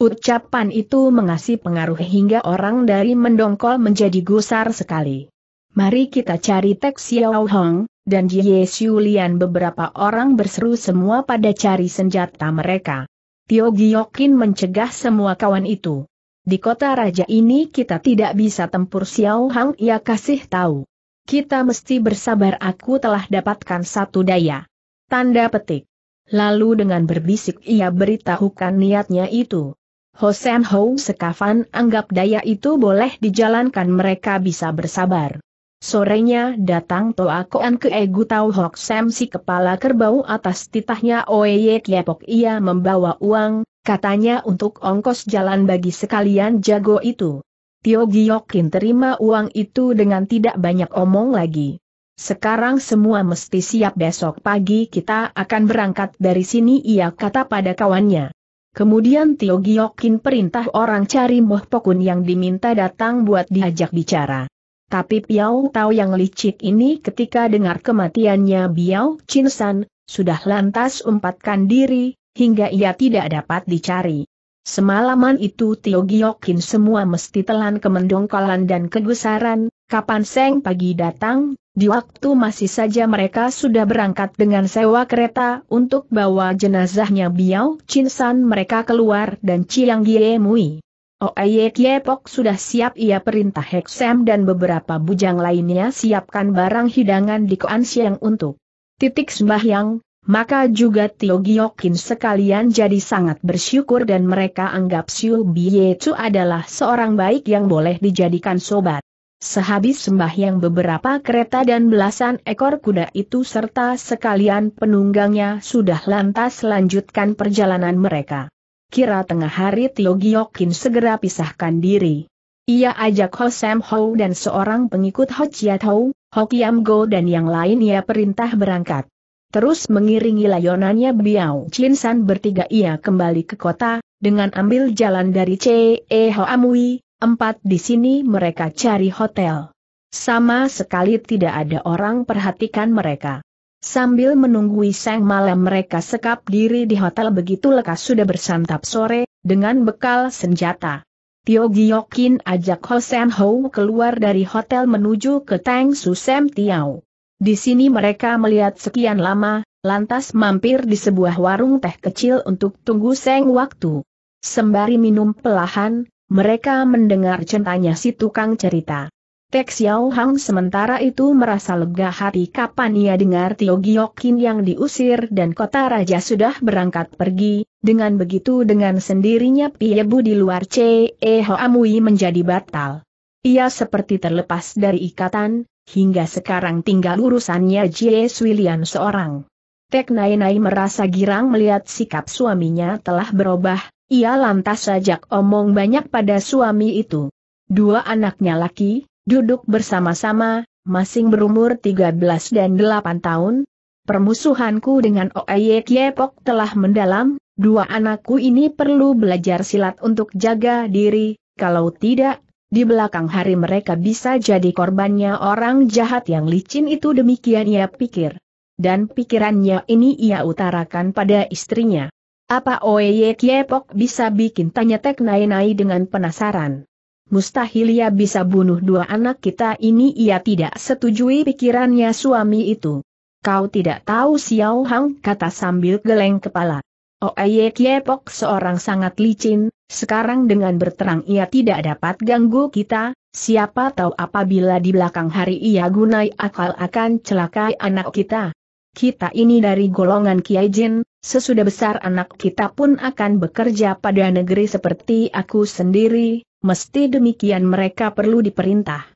Ucapan itu mengasih pengaruh hingga orang dari mendongkol menjadi gusar sekali. Mari kita cari teks Xiao Hong, dan Ye Lian beberapa orang berseru semua pada cari senjata mereka. Tio Giokin mencegah semua kawan itu. Di kota raja ini kita tidak bisa tempur Xiao Hang ia kasih tahu. Kita mesti bersabar aku telah dapatkan satu daya. Tanda petik. Lalu dengan berbisik ia beritahukan niatnya itu. Hosen Hou sekafan anggap daya itu boleh dijalankan mereka bisa bersabar. Sorenya datang Toa Koan ke Egu Tau Hok Sam si kepala kerbau atas titahnya Oeye Kiepok ia membawa uang, katanya untuk ongkos jalan bagi sekalian jago itu. Tio Giokin terima uang itu dengan tidak banyak omong lagi. Sekarang semua mesti siap besok pagi kita akan berangkat dari sini ia kata pada kawannya. Kemudian Tio Giokin perintah orang cari Moh Pokun yang diminta datang buat diajak bicara. Tapi Piao Tao yang licik ini ketika dengar kematiannya Biao Chinsan, sudah lantas umpatkan diri, hingga ia tidak dapat dicari. Semalaman itu Tio Giokin semua mesti telan kemendongkolan dan kegusaran, kapan Seng pagi datang, di waktu masih saja mereka sudah berangkat dengan sewa kereta untuk bawa jenazahnya Biao Chinsan mereka keluar dan Chiang Gie Mui. Oye oh, Kiepok sudah siap ia perintah Heksem dan beberapa bujang lainnya siapkan barang hidangan di Koan Siang untuk titik sembahyang, maka juga Tio Giokin sekalian jadi sangat bersyukur dan mereka anggap Siu Bie Chu adalah seorang baik yang boleh dijadikan sobat. Sehabis sembahyang beberapa kereta dan belasan ekor kuda itu serta sekalian penunggangnya sudah lantas lanjutkan perjalanan mereka kira tengah hari Tio Giokin segera pisahkan diri. Ia ajak Ho Sam Ho dan seorang pengikut Ho Chia Ho, Ho Kiam Go dan yang lain ia perintah berangkat. Terus mengiringi layonannya Biao Chin San bertiga ia kembali ke kota, dengan ambil jalan dari C.E. E Ho Amui, empat di sini mereka cari hotel. Sama sekali tidak ada orang perhatikan mereka. Sambil menunggu sang malam mereka sekap diri di hotel begitu lekas sudah bersantap sore, dengan bekal senjata. Tio Giokin ajak Hosen Hou keluar dari hotel menuju ke Tang Susem Tiao. Di sini mereka melihat sekian lama, lantas mampir di sebuah warung teh kecil untuk tunggu seng waktu. Sembari minum pelahan, mereka mendengar centanya si tukang cerita. Tek Xiao Hang sementara itu merasa lega hati kapan ia dengar Tio Giokin yang diusir dan kota raja sudah berangkat pergi, dengan begitu dengan sendirinya Piebu di luar C.E. Amui menjadi batal. Ia seperti terlepas dari ikatan, hingga sekarang tinggal urusannya Jie Swilian seorang. Tek Nai Nai merasa girang melihat sikap suaminya telah berubah, ia lantas sajak omong banyak pada suami itu. Dua anaknya laki, duduk bersama-sama, masing berumur 13 dan 8 tahun. Permusuhanku dengan Oye Kiepok telah mendalam, dua anakku ini perlu belajar silat untuk jaga diri, kalau tidak, di belakang hari mereka bisa jadi korbannya orang jahat yang licin itu demikian ia pikir. Dan pikirannya ini ia utarakan pada istrinya. Apa Oye Kiepok bisa bikin tanya Tek Nai Nai dengan penasaran? mustahil ia bisa bunuh dua anak kita ini ia tidak setujui pikirannya suami itu. Kau tidak tahu Xiao Hang kata sambil geleng kepala. Oh Oeye Kiepok seorang sangat licin, sekarang dengan berterang ia tidak dapat ganggu kita, siapa tahu apabila di belakang hari ia gunai akal akan celakai anak kita. Kita ini dari golongan Kiai Jin, sesudah besar anak kita pun akan bekerja pada negeri seperti aku sendiri, mesti demikian mereka perlu diperintah.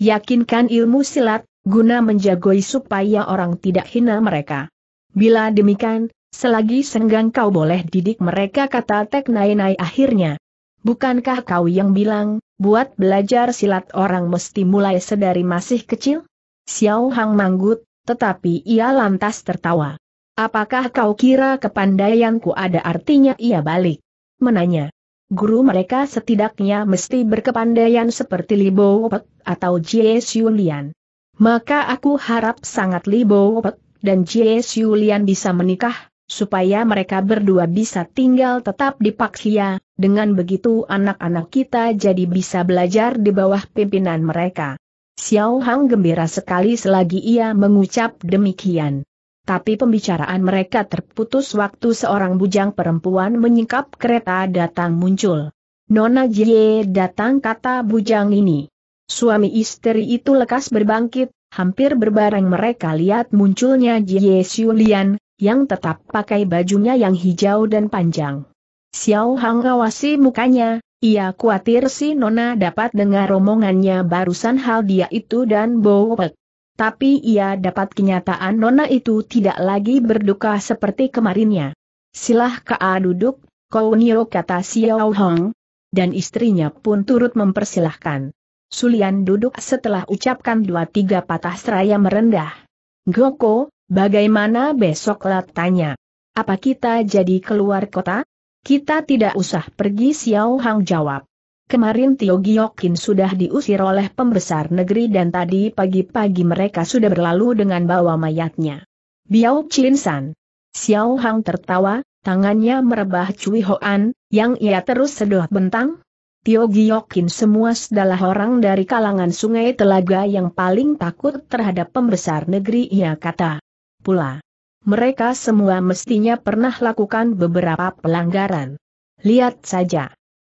Yakinkan ilmu silat, guna menjagoi supaya orang tidak hina mereka. Bila demikian, selagi senggang kau boleh didik mereka kata Tek Nai Nai akhirnya. Bukankah kau yang bilang, buat belajar silat orang mesti mulai sedari masih kecil? Xiao Hang manggut, tetapi ia lantas tertawa. Apakah kau kira kepandaianku ada artinya ia balik? Menanya guru mereka setidaknya mesti berkepandaian seperti Libo atau Jie Xiulian. Maka aku harap sangat Libo dan Jie Xiulian bisa menikah, supaya mereka berdua bisa tinggal tetap di Paksia, dengan begitu anak-anak kita jadi bisa belajar di bawah pimpinan mereka. Xiao Hang gembira sekali selagi ia mengucap demikian tapi pembicaraan mereka terputus waktu seorang bujang perempuan menyingkap kereta datang muncul. Nona Jie datang kata bujang ini. Suami istri itu lekas berbangkit, hampir berbareng mereka lihat munculnya Jie Xiulian, yang tetap pakai bajunya yang hijau dan panjang. Xiao Hang awasi mukanya, ia khawatir si Nona dapat dengar romongannya barusan hal dia itu dan Bo tapi ia dapat kenyataan nona itu tidak lagi berduka seperti kemarinnya. Silah Kaa duduk, kau niro kata Xiao Hong, dan istrinya pun turut mempersilahkan. Sulian duduk setelah ucapkan dua tiga patah seraya merendah. Goko, bagaimana besok tanya? Apa kita jadi keluar kota? Kita tidak usah pergi Xiao Hong jawab. Kemarin Tio Giokin sudah diusir oleh pembesar negeri dan tadi pagi-pagi mereka sudah berlalu dengan bawa mayatnya. Biao Chin Xiao Hang tertawa, tangannya merebah Cui Hoan, yang ia terus sedot bentang. Tio Giokin semua adalah orang dari kalangan sungai telaga yang paling takut terhadap pembesar negeri ia kata. Pula. Mereka semua mestinya pernah lakukan beberapa pelanggaran. Lihat saja.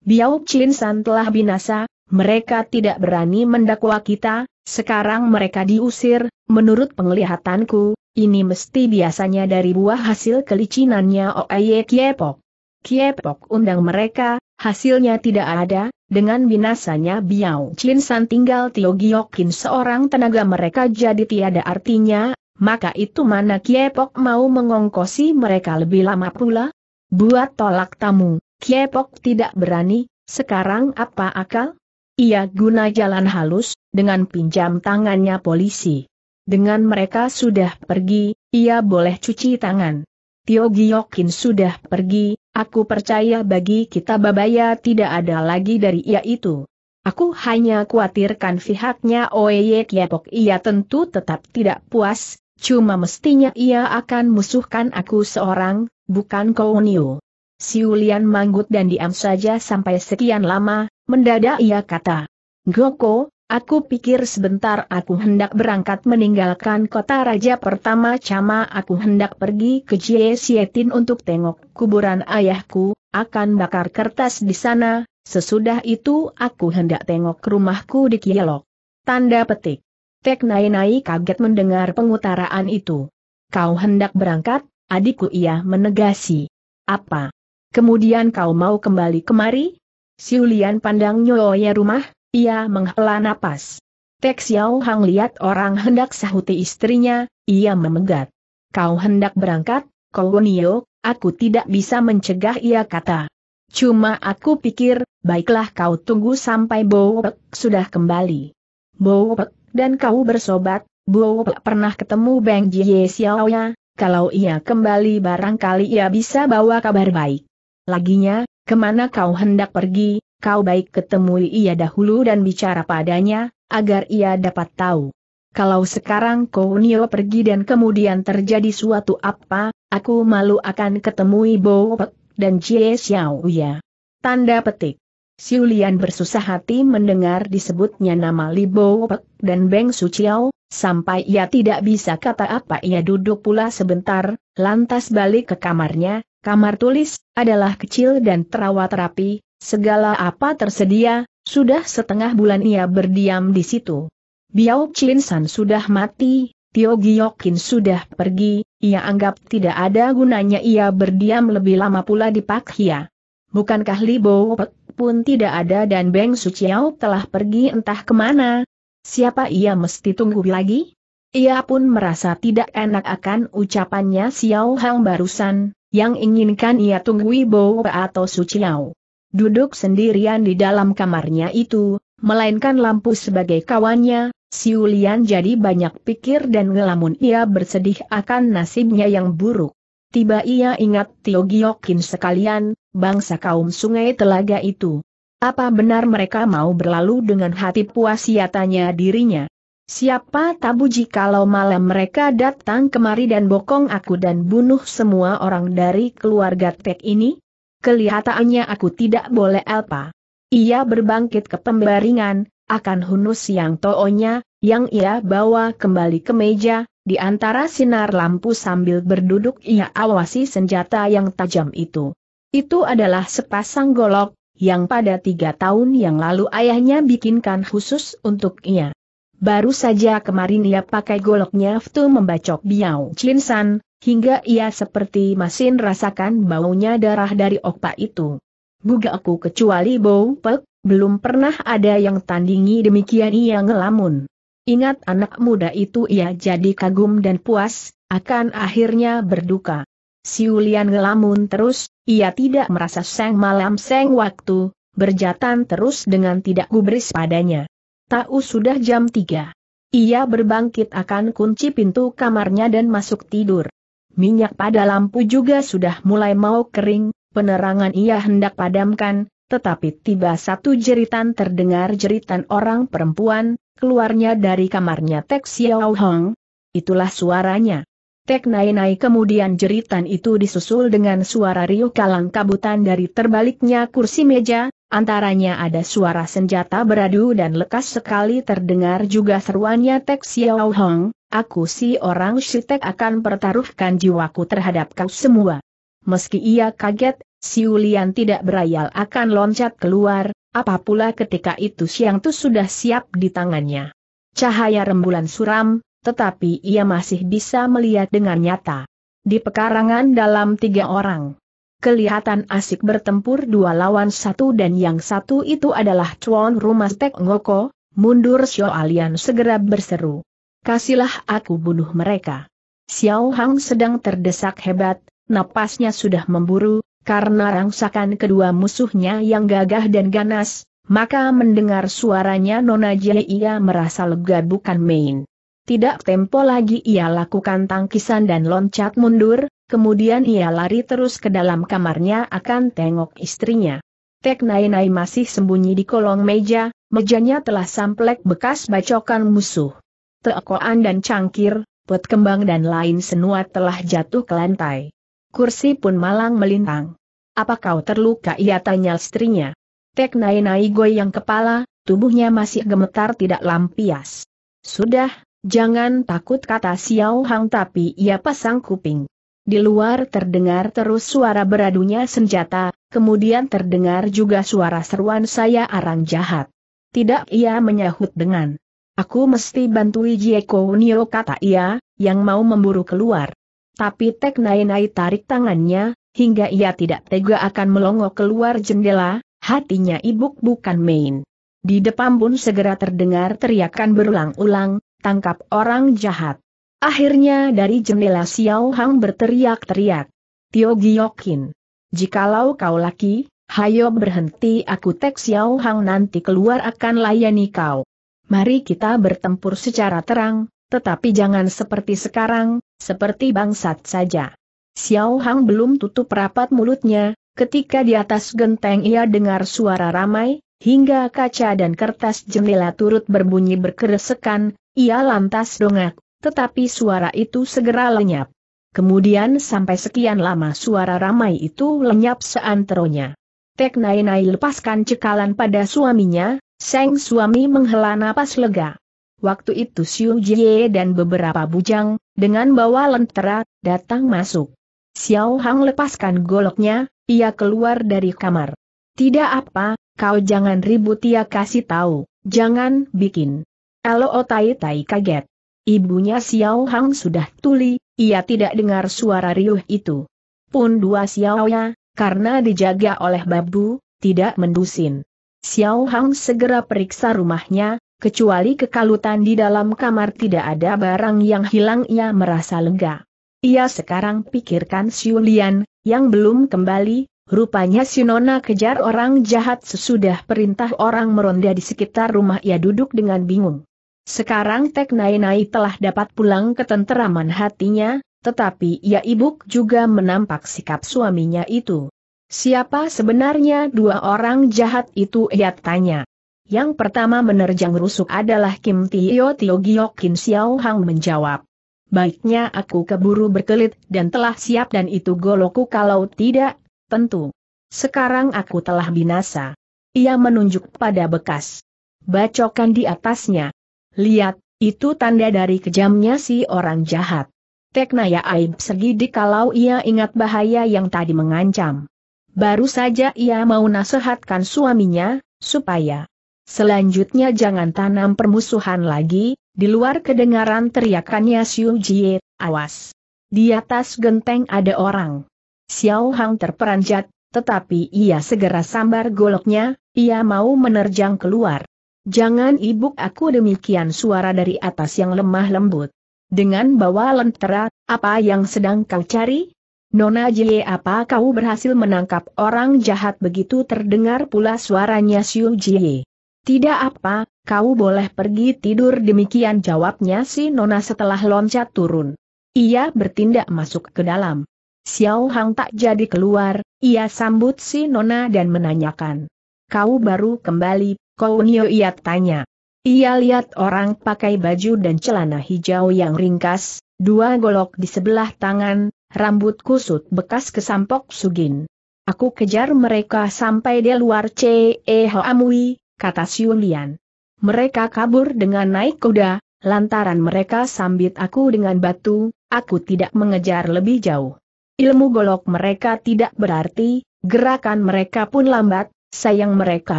Biao Chin San telah binasa, mereka tidak berani mendakwa kita, sekarang mereka diusir, menurut penglihatanku, ini mesti biasanya dari buah hasil kelicinannya Oeye Kiepok. Kiepok undang mereka, hasilnya tidak ada, dengan binasanya Biao Chin San tinggal Tio Giokin seorang tenaga mereka jadi tiada artinya, maka itu mana Kiepok mau mengongkosi mereka lebih lama pula? Buat tolak tamu. Kiepok tidak berani, sekarang apa akal? Ia guna jalan halus, dengan pinjam tangannya polisi. Dengan mereka sudah pergi, ia boleh cuci tangan. Tio Giokin sudah pergi, aku percaya bagi kita babaya tidak ada lagi dari ia itu. Aku hanya khawatirkan pihaknya Oeye Kiepok ia tentu tetap tidak puas, cuma mestinya ia akan musuhkan aku seorang, bukan Kounio. Si Siulian manggut dan diam saja sampai sekian lama, mendadak ia kata. Goko, aku pikir sebentar aku hendak berangkat meninggalkan kota raja pertama Cama aku hendak pergi ke Jie Sietin untuk tengok kuburan ayahku, akan bakar kertas di sana, sesudah itu aku hendak tengok rumahku di Kielok. Tanda petik. Tek Nai Nai kaget mendengar pengutaraan itu. Kau hendak berangkat, adikku ia menegasi. Apa? Kemudian kau mau kembali kemari? Siulian pandang Nyoye rumah, ia menghela napas. Tek Xiao Hang lihat orang hendak sahuti istrinya, ia memegat. Kau hendak berangkat, Kowonio, aku tidak bisa mencegah ia kata. Cuma aku pikir, baiklah kau tunggu sampai Bowek sudah kembali. Bowek dan kau bersobat, Bowek pernah ketemu Bang Jie Xiao ya, kalau ia kembali barangkali ia bisa bawa kabar baik. Laginya, kemana kau hendak pergi, kau baik ketemui ia dahulu dan bicara padanya, agar ia dapat tahu. Kalau sekarang kau Kounio pergi dan kemudian terjadi suatu apa, aku malu akan ketemui Bo Pek dan Jie Xiao ya. Tanda petik. Siulian bersusah hati mendengar disebutnya nama Libo Pek dan Beng Su Chiao, sampai ia tidak bisa kata apa ia duduk pula sebentar, lantas balik ke kamarnya, Kamar tulis adalah kecil dan terawat rapi, segala apa tersedia, sudah setengah bulan ia berdiam di situ. Biao Chin San sudah mati, Tio Giokin sudah pergi, ia anggap tidak ada gunanya ia berdiam lebih lama pula di Pak Pakhia. Bukankah Li Bo Pek pun tidak ada dan Beng Chiao telah pergi entah kemana? Siapa ia mesti tunggu lagi? Ia pun merasa tidak enak akan ucapannya Xiao Hang barusan, yang inginkan ia tunggui Ibo atau Sucilau. Duduk sendirian di dalam kamarnya itu, melainkan lampu sebagai kawannya, si Siulian jadi banyak pikir dan ngelamun ia bersedih akan nasibnya yang buruk. Tiba ia ingat Tio Giokin sekalian, bangsa kaum sungai telaga itu. Apa benar mereka mau berlalu dengan hati puas ia tanya dirinya? Siapa tabu jikalau malam mereka datang kemari dan bokong aku dan bunuh semua orang dari keluarga Tek ini? Kelihatannya aku tidak boleh alpa. Ia berbangkit ke pembaringan, akan hunus yang toonya, yang ia bawa kembali ke meja, di antara sinar lampu sambil berduduk ia awasi senjata yang tajam itu. Itu adalah sepasang golok, yang pada tiga tahun yang lalu ayahnya bikinkan khusus untuk ia. Baru saja kemarin ia pakai goloknya Ftu membacok Biao Chin San, hingga ia seperti masin rasakan baunya darah dari okpa itu. aku kecuali bau Pek, belum pernah ada yang tandingi demikian ia ngelamun. Ingat anak muda itu ia jadi kagum dan puas, akan akhirnya berduka. Siulian ngelamun terus, ia tidak merasa seng malam seng waktu, berjatan terus dengan tidak gubris padanya. Tahu sudah jam 3. Ia berbangkit akan kunci pintu kamarnya dan masuk tidur. Minyak pada lampu juga sudah mulai mau kering, penerangan ia hendak padamkan, tetapi tiba satu jeritan terdengar jeritan orang perempuan, keluarnya dari kamarnya Tek Xiao Hong. Itulah suaranya. Tek nai-nai kemudian jeritan itu disusul dengan suara riuh kalang kabutan dari terbaliknya kursi meja, antaranya ada suara senjata beradu dan lekas sekali terdengar juga seruannya Tek Xiao Hong, aku si orang si Tek akan pertaruhkan jiwaku terhadap kau semua. Meski ia kaget, si Ulian tidak berayal akan loncat keluar, Apapula ketika itu Siang Tu sudah siap di tangannya. Cahaya rembulan suram, tetapi ia masih bisa melihat dengan nyata. Di pekarangan dalam tiga orang. Kelihatan asik bertempur dua lawan satu dan yang satu itu adalah Chuan Tek Ngoko, mundur Xiao Alian segera berseru. Kasihlah aku bunuh mereka. Xiao Hang sedang terdesak hebat, napasnya sudah memburu, karena rangsakan kedua musuhnya yang gagah dan ganas, maka mendengar suaranya Nona Jie ia merasa lega bukan main. Tidak tempo lagi ia lakukan tangkisan dan loncat mundur, kemudian ia lari terus ke dalam kamarnya akan tengok istrinya. Tek Nainai masih sembunyi di kolong meja, mejanya telah samplek bekas bacokan musuh. Teokoan dan cangkir, pot kembang dan lain senua telah jatuh ke lantai. Kursi pun malang melintang. Apa kau terluka ia tanya istrinya. Tek Nainai goyang kepala, tubuhnya masih gemetar tidak lampias. Sudah, Jangan takut kata Xiao Hang tapi ia pasang kuping. Di luar terdengar terus suara beradunya senjata, kemudian terdengar juga suara seruan saya arang jahat. Tidak ia menyahut dengan. Aku mesti bantui Jieko Nio kata ia, yang mau memburu keluar. Tapi Tek Nai Nai tarik tangannya, hingga ia tidak tega akan melongo keluar jendela, hatinya ibuk bukan main. Di depan pun segera terdengar teriakan berulang-ulang, tangkap orang jahat. Akhirnya dari jendela Xiao Hang berteriak-teriak. Tio Giokin. Jikalau kau laki, hayo berhenti aku tek Xiao Hang nanti keluar akan layani kau. Mari kita bertempur secara terang, tetapi jangan seperti sekarang, seperti bangsat saja. Xiao Hang belum tutup rapat mulutnya, ketika di atas genteng ia dengar suara ramai, hingga kaca dan kertas jendela turut berbunyi berkeresekan, ia lantas dongak, tetapi suara itu segera lenyap. Kemudian sampai sekian lama suara ramai itu lenyap seanteronya. Tek Nai Nai lepaskan cekalan pada suaminya, Seng suami menghela napas lega. Waktu itu Xiu Jie dan beberapa bujang, dengan bawa lentera, datang masuk. Xiao Hang lepaskan goloknya, ia keluar dari kamar. Tidak apa, kau jangan ribut ia kasih tahu, jangan bikin kalau Tai Tai kaget. Ibunya Xiao Hang sudah tuli, ia tidak dengar suara riuh itu. Pun dua Xiao Ya, karena dijaga oleh babu, tidak mendusin. Xiao Hang segera periksa rumahnya, kecuali kekalutan di dalam kamar tidak ada barang yang hilang ia merasa lega. Ia sekarang pikirkan Lian, yang belum kembali, Rupanya si Nona kejar orang jahat sesudah perintah orang meronda di sekitar rumah ia duduk dengan bingung. Sekarang Tek Nai telah dapat pulang ke tenteraman hatinya, tetapi ia ibuk juga menampak sikap suaminya itu. Siapa sebenarnya dua orang jahat itu ia tanya. Yang pertama menerjang rusuk adalah Kim Tio Tio Giok Kim Xiao Hang menjawab. Baiknya aku keburu berkelit dan telah siap dan itu goloku kalau tidak, tentu. Sekarang aku telah binasa. Ia menunjuk pada bekas. Bacokan di atasnya. Lihat, itu tanda dari kejamnya si orang jahat. Teknaya aib segidik kalau ia ingat bahaya yang tadi mengancam. Baru saja ia mau nasihatkan suaminya, supaya selanjutnya jangan tanam permusuhan lagi, di luar kedengaran teriakannya Xiu Jie, awas. Di atas genteng ada orang. Xiao Hang terperanjat, tetapi ia segera sambar goloknya, ia mau menerjang keluar. Jangan ibuk aku demikian suara dari atas yang lemah lembut. Dengan bawa lentera, apa yang sedang kau cari? Nona Jie apa kau berhasil menangkap orang jahat begitu terdengar pula suaranya Xiu Jie. Tidak apa, kau boleh pergi tidur demikian jawabnya si Nona setelah loncat turun. Ia bertindak masuk ke dalam. Xiao Hang tak jadi keluar, ia sambut si Nona dan menanyakan. Kau baru kembali, Kounio ia tanya. Ia lihat orang pakai baju dan celana hijau yang ringkas, dua golok di sebelah tangan, rambut kusut bekas kesampok Sugin. Aku kejar mereka sampai di luar ceho amui, kata Siulian. Mereka kabur dengan naik kuda, lantaran mereka sambit aku dengan batu, aku tidak mengejar lebih jauh. Ilmu golok mereka tidak berarti, gerakan mereka pun lambat, sayang mereka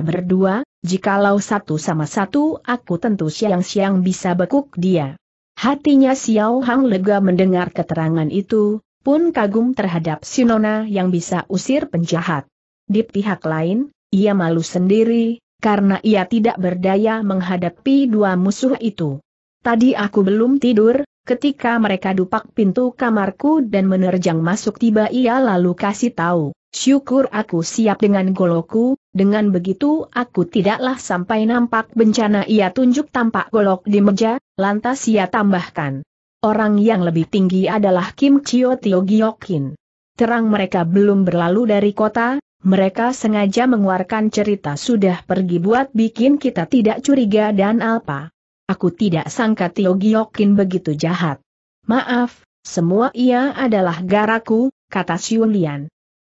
berdua, jikalau satu sama satu aku tentu siang-siang bisa bekuk dia. Hatinya Xiao Hang lega mendengar keterangan itu, pun kagum terhadap Sinona yang bisa usir penjahat. Di pihak lain, ia malu sendiri, karena ia tidak berdaya menghadapi dua musuh itu. Tadi aku belum tidur, ketika mereka dupak pintu kamarku dan menerjang masuk tiba ia lalu kasih tahu, syukur aku siap dengan goloku, dengan begitu aku tidaklah sampai nampak bencana ia tunjuk tampak golok di meja, lantas ia tambahkan. Orang yang lebih tinggi adalah Kim Chio Tio Gyokin. Terang mereka belum berlalu dari kota, mereka sengaja mengeluarkan cerita sudah pergi buat bikin kita tidak curiga dan alpa. Aku tidak sangka Tio Gyokin begitu jahat. Maaf, semua ia adalah garaku, kata Xiu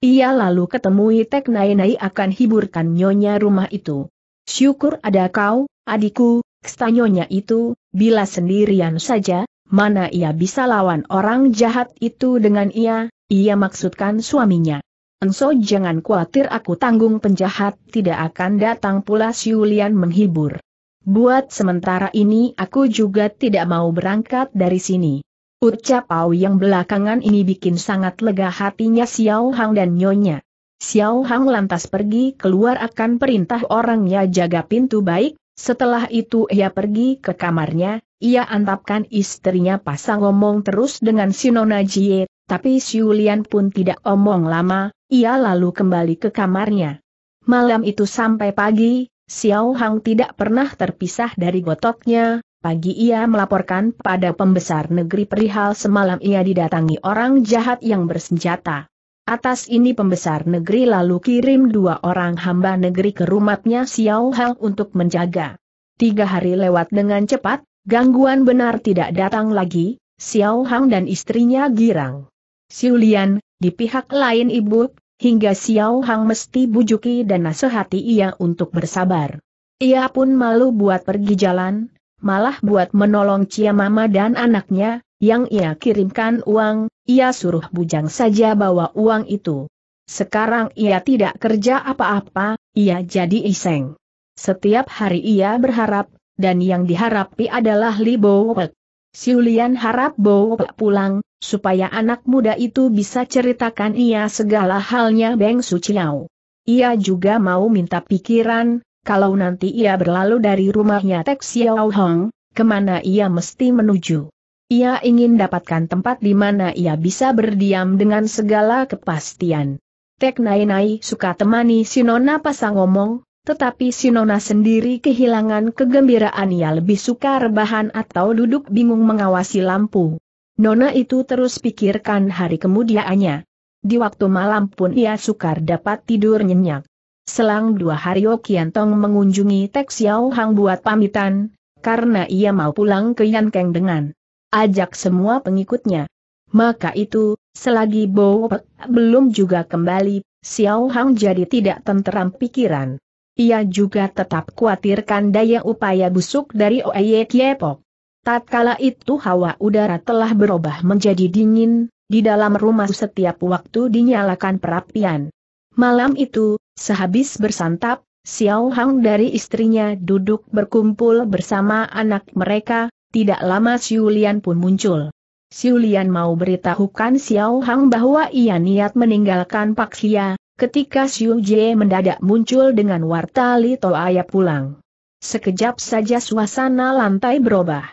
ia lalu ketemui Tek nai akan hiburkan nyonya rumah itu. Syukur ada kau, adikku, kestanyonya itu, bila sendirian saja, mana ia bisa lawan orang jahat itu dengan ia, ia maksudkan suaminya. Enso jangan khawatir aku tanggung penjahat tidak akan datang pula Siulian menghibur. Buat sementara ini aku juga tidak mau berangkat dari sini. Ucap Pau yang belakangan ini bikin sangat lega hatinya Xiao Hang dan Nyonya. Xiao Hang lantas pergi keluar akan perintah orangnya jaga pintu baik, setelah itu ia pergi ke kamarnya, ia antapkan istrinya pasang ngomong terus dengan Sinona Jie, tapi Siulian pun tidak omong lama, ia lalu kembali ke kamarnya. Malam itu sampai pagi, Xiao Hang tidak pernah terpisah dari gotoknya, Pagi ia melaporkan pada pembesar negeri perihal semalam ia didatangi orang jahat yang bersenjata. Atas ini pembesar negeri lalu kirim dua orang hamba negeri ke rumahnya Xiao Hao untuk menjaga. Tiga hari lewat dengan cepat, gangguan benar tidak datang lagi, Xiao Hang dan istrinya girang. Siulian, di pihak lain ibu, hingga Xiao Hang mesti bujuki dan nasihati ia untuk bersabar. Ia pun malu buat pergi jalan, malah buat menolong Cia Mama dan anaknya, yang ia kirimkan uang, ia suruh bujang saja bawa uang itu. Sekarang ia tidak kerja apa-apa, ia jadi iseng. Setiap hari ia berharap, dan yang diharapi adalah Li Bowek. Siulian harap Bowek pulang, supaya anak muda itu bisa ceritakan ia segala halnya Beng Suciau. Ia juga mau minta pikiran, kalau nanti ia berlalu dari rumahnya Tek Xiao Hong, kemana ia mesti menuju? Ia ingin dapatkan tempat di mana ia bisa berdiam dengan segala kepastian. Tek Nai Nai suka temani Sinona pasang ngomong, tetapi Sinona sendiri kehilangan kegembiraan ia lebih suka rebahan atau duduk bingung mengawasi lampu. Nona itu terus pikirkan hari kemudiannya. Di waktu malam pun ia sukar dapat tidur nyenyak. Selang dua hari Okiantong mengunjungi Tek Xiao Hang buat pamitan, karena ia mau pulang ke Keng dengan ajak semua pengikutnya. Maka itu, selagi Bo Pek belum juga kembali, Xiao Hang jadi tidak tenteram pikiran. Ia juga tetap khawatirkan daya upaya busuk dari Oye Kiepok. Tatkala itu hawa udara telah berubah menjadi dingin, di dalam rumah setiap waktu dinyalakan perapian. Malam itu, Sehabis bersantap, Xiao Hang dari istrinya duduk berkumpul bersama anak mereka, tidak lama Xiu Lian pun muncul. Xiu Lian mau beritahukan Xiao Hang bahwa ia niat meninggalkan Pak Xia, ketika Xiu Jie mendadak muncul dengan warta Li Toaya pulang. Sekejap saja suasana lantai berubah.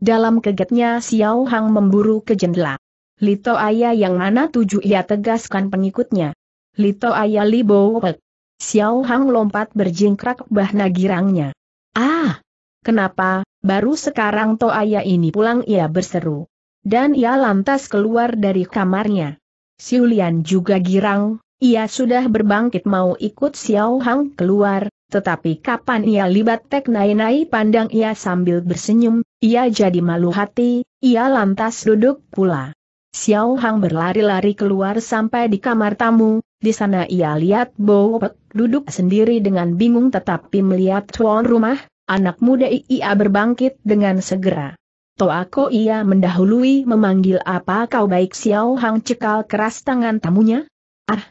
Dalam kegetnya Xiao Hang memburu ke jendela. Lito Aya yang mana tujuh ia tegaskan pengikutnya. Lito Aya Libo Wek. Xiao Hang lompat berjingkrak bahna girangnya. Ah! Kenapa, baru sekarang Toaya ini pulang ia berseru. Dan ia lantas keluar dari kamarnya. Siulian juga girang, ia sudah berbangkit mau ikut Xiao Hang keluar, tetapi kapan ia libat tek nai-nai pandang ia sambil bersenyum, ia jadi malu hati, ia lantas duduk pula. Xiao Hang berlari-lari keluar sampai di kamar tamu, di sana ia lihat Pek duduk sendiri dengan bingung tetapi melihat tuan rumah, anak muda ia berbangkit dengan segera. Toako ia mendahului memanggil apa kau baik Xiao Hang cekal keras tangan tamunya? Ah,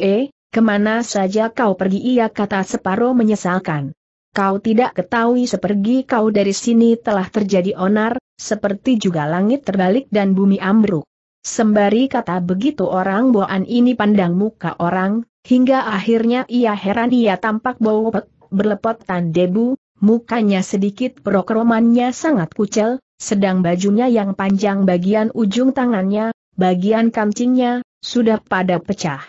eh, kemana saja kau pergi ia kata separo menyesalkan. Kau tidak ketahui sepergi kau dari sini telah terjadi onar, seperti juga langit terbalik dan bumi ambruk. Sembari kata begitu orang Boan ini pandang muka orang, hingga akhirnya ia heran ia tampak bau pek, berlepotan debu, mukanya sedikit prokromannya sangat kucel, sedang bajunya yang panjang bagian ujung tangannya, bagian kancingnya, sudah pada pecah.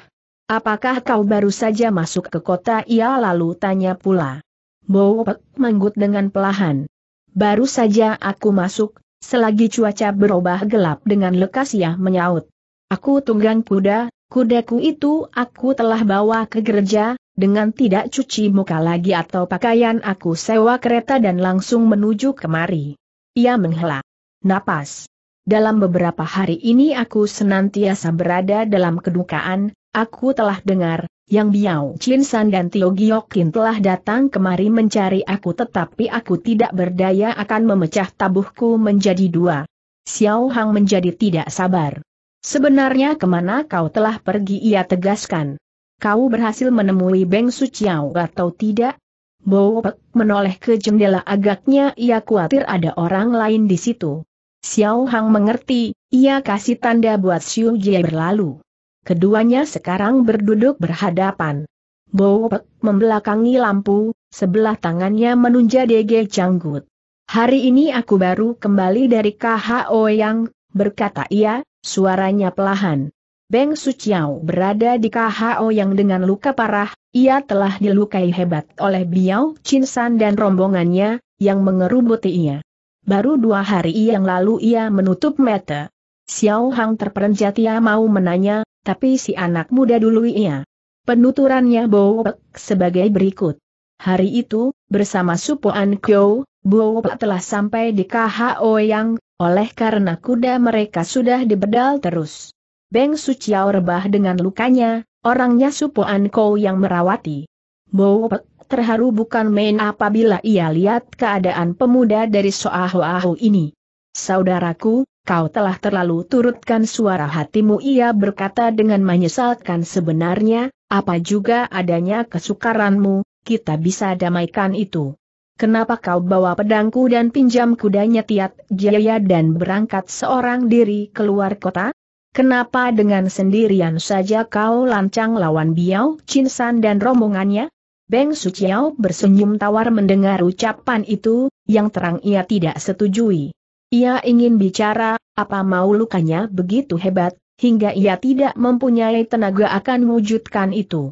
Apakah kau baru saja masuk ke kota ia lalu tanya pula. Pek menggut dengan pelahan. Baru saja aku masuk, Selagi cuaca berubah gelap dengan lekas ia ya, menyaut. Aku tunggang kuda, kudaku itu aku telah bawa ke gereja, dengan tidak cuci muka lagi atau pakaian aku sewa kereta dan langsung menuju kemari. Ia menghela. Napas. Dalam beberapa hari ini aku senantiasa berada dalam kedukaan, Aku telah dengar, yang Biao Chin San dan Tio Giokin telah datang kemari mencari aku tetapi aku tidak berdaya akan memecah tabuhku menjadi dua. Xiao Hang menjadi tidak sabar. Sebenarnya kemana kau telah pergi ia tegaskan. Kau berhasil menemui Beng Su Chiao atau tidak? Bo Pek menoleh ke jendela agaknya ia khawatir ada orang lain di situ. Xiao Hang mengerti, ia kasih tanda buat Xiu Jie berlalu keduanya sekarang berduduk berhadapan. Bowopek membelakangi lampu, sebelah tangannya menunja DG Canggut. Hari ini aku baru kembali dari KHO yang, berkata ia, suaranya pelahan. Beng Suciao berada di KHO yang dengan luka parah, ia telah dilukai hebat oleh Biao Chinsan dan rombongannya, yang mengerubuti ia. Baru dua hari yang lalu ia menutup mata. Xiao Hang terperanjat ia mau menanya, tapi si anak muda dulu ia. Penuturannya Bowek sebagai berikut. Hari itu, bersama Supoan Kyo, Bowek telah sampai di KHO Yang, oleh karena kuda mereka sudah dibedal terus. Beng Suciao rebah dengan lukanya, orangnya Supoan Kau yang merawati. Bowek terharu bukan main apabila ia lihat keadaan pemuda dari Soahu-ahu ini. Saudaraku, kau telah terlalu turutkan suara hatimu ia berkata dengan menyesalkan sebenarnya, apa juga adanya kesukaranmu, kita bisa damaikan itu. Kenapa kau bawa pedangku dan pinjam kudanya Tiat Jaya dan berangkat seorang diri keluar kota? Kenapa dengan sendirian saja kau lancang lawan Biao, Chinsan dan rombongannya? Beng Suciao bersenyum tawar mendengar ucapan itu, yang terang ia tidak setujui. Ia ingin bicara, apa mau lukanya begitu hebat, hingga ia tidak mempunyai tenaga akan wujudkan itu.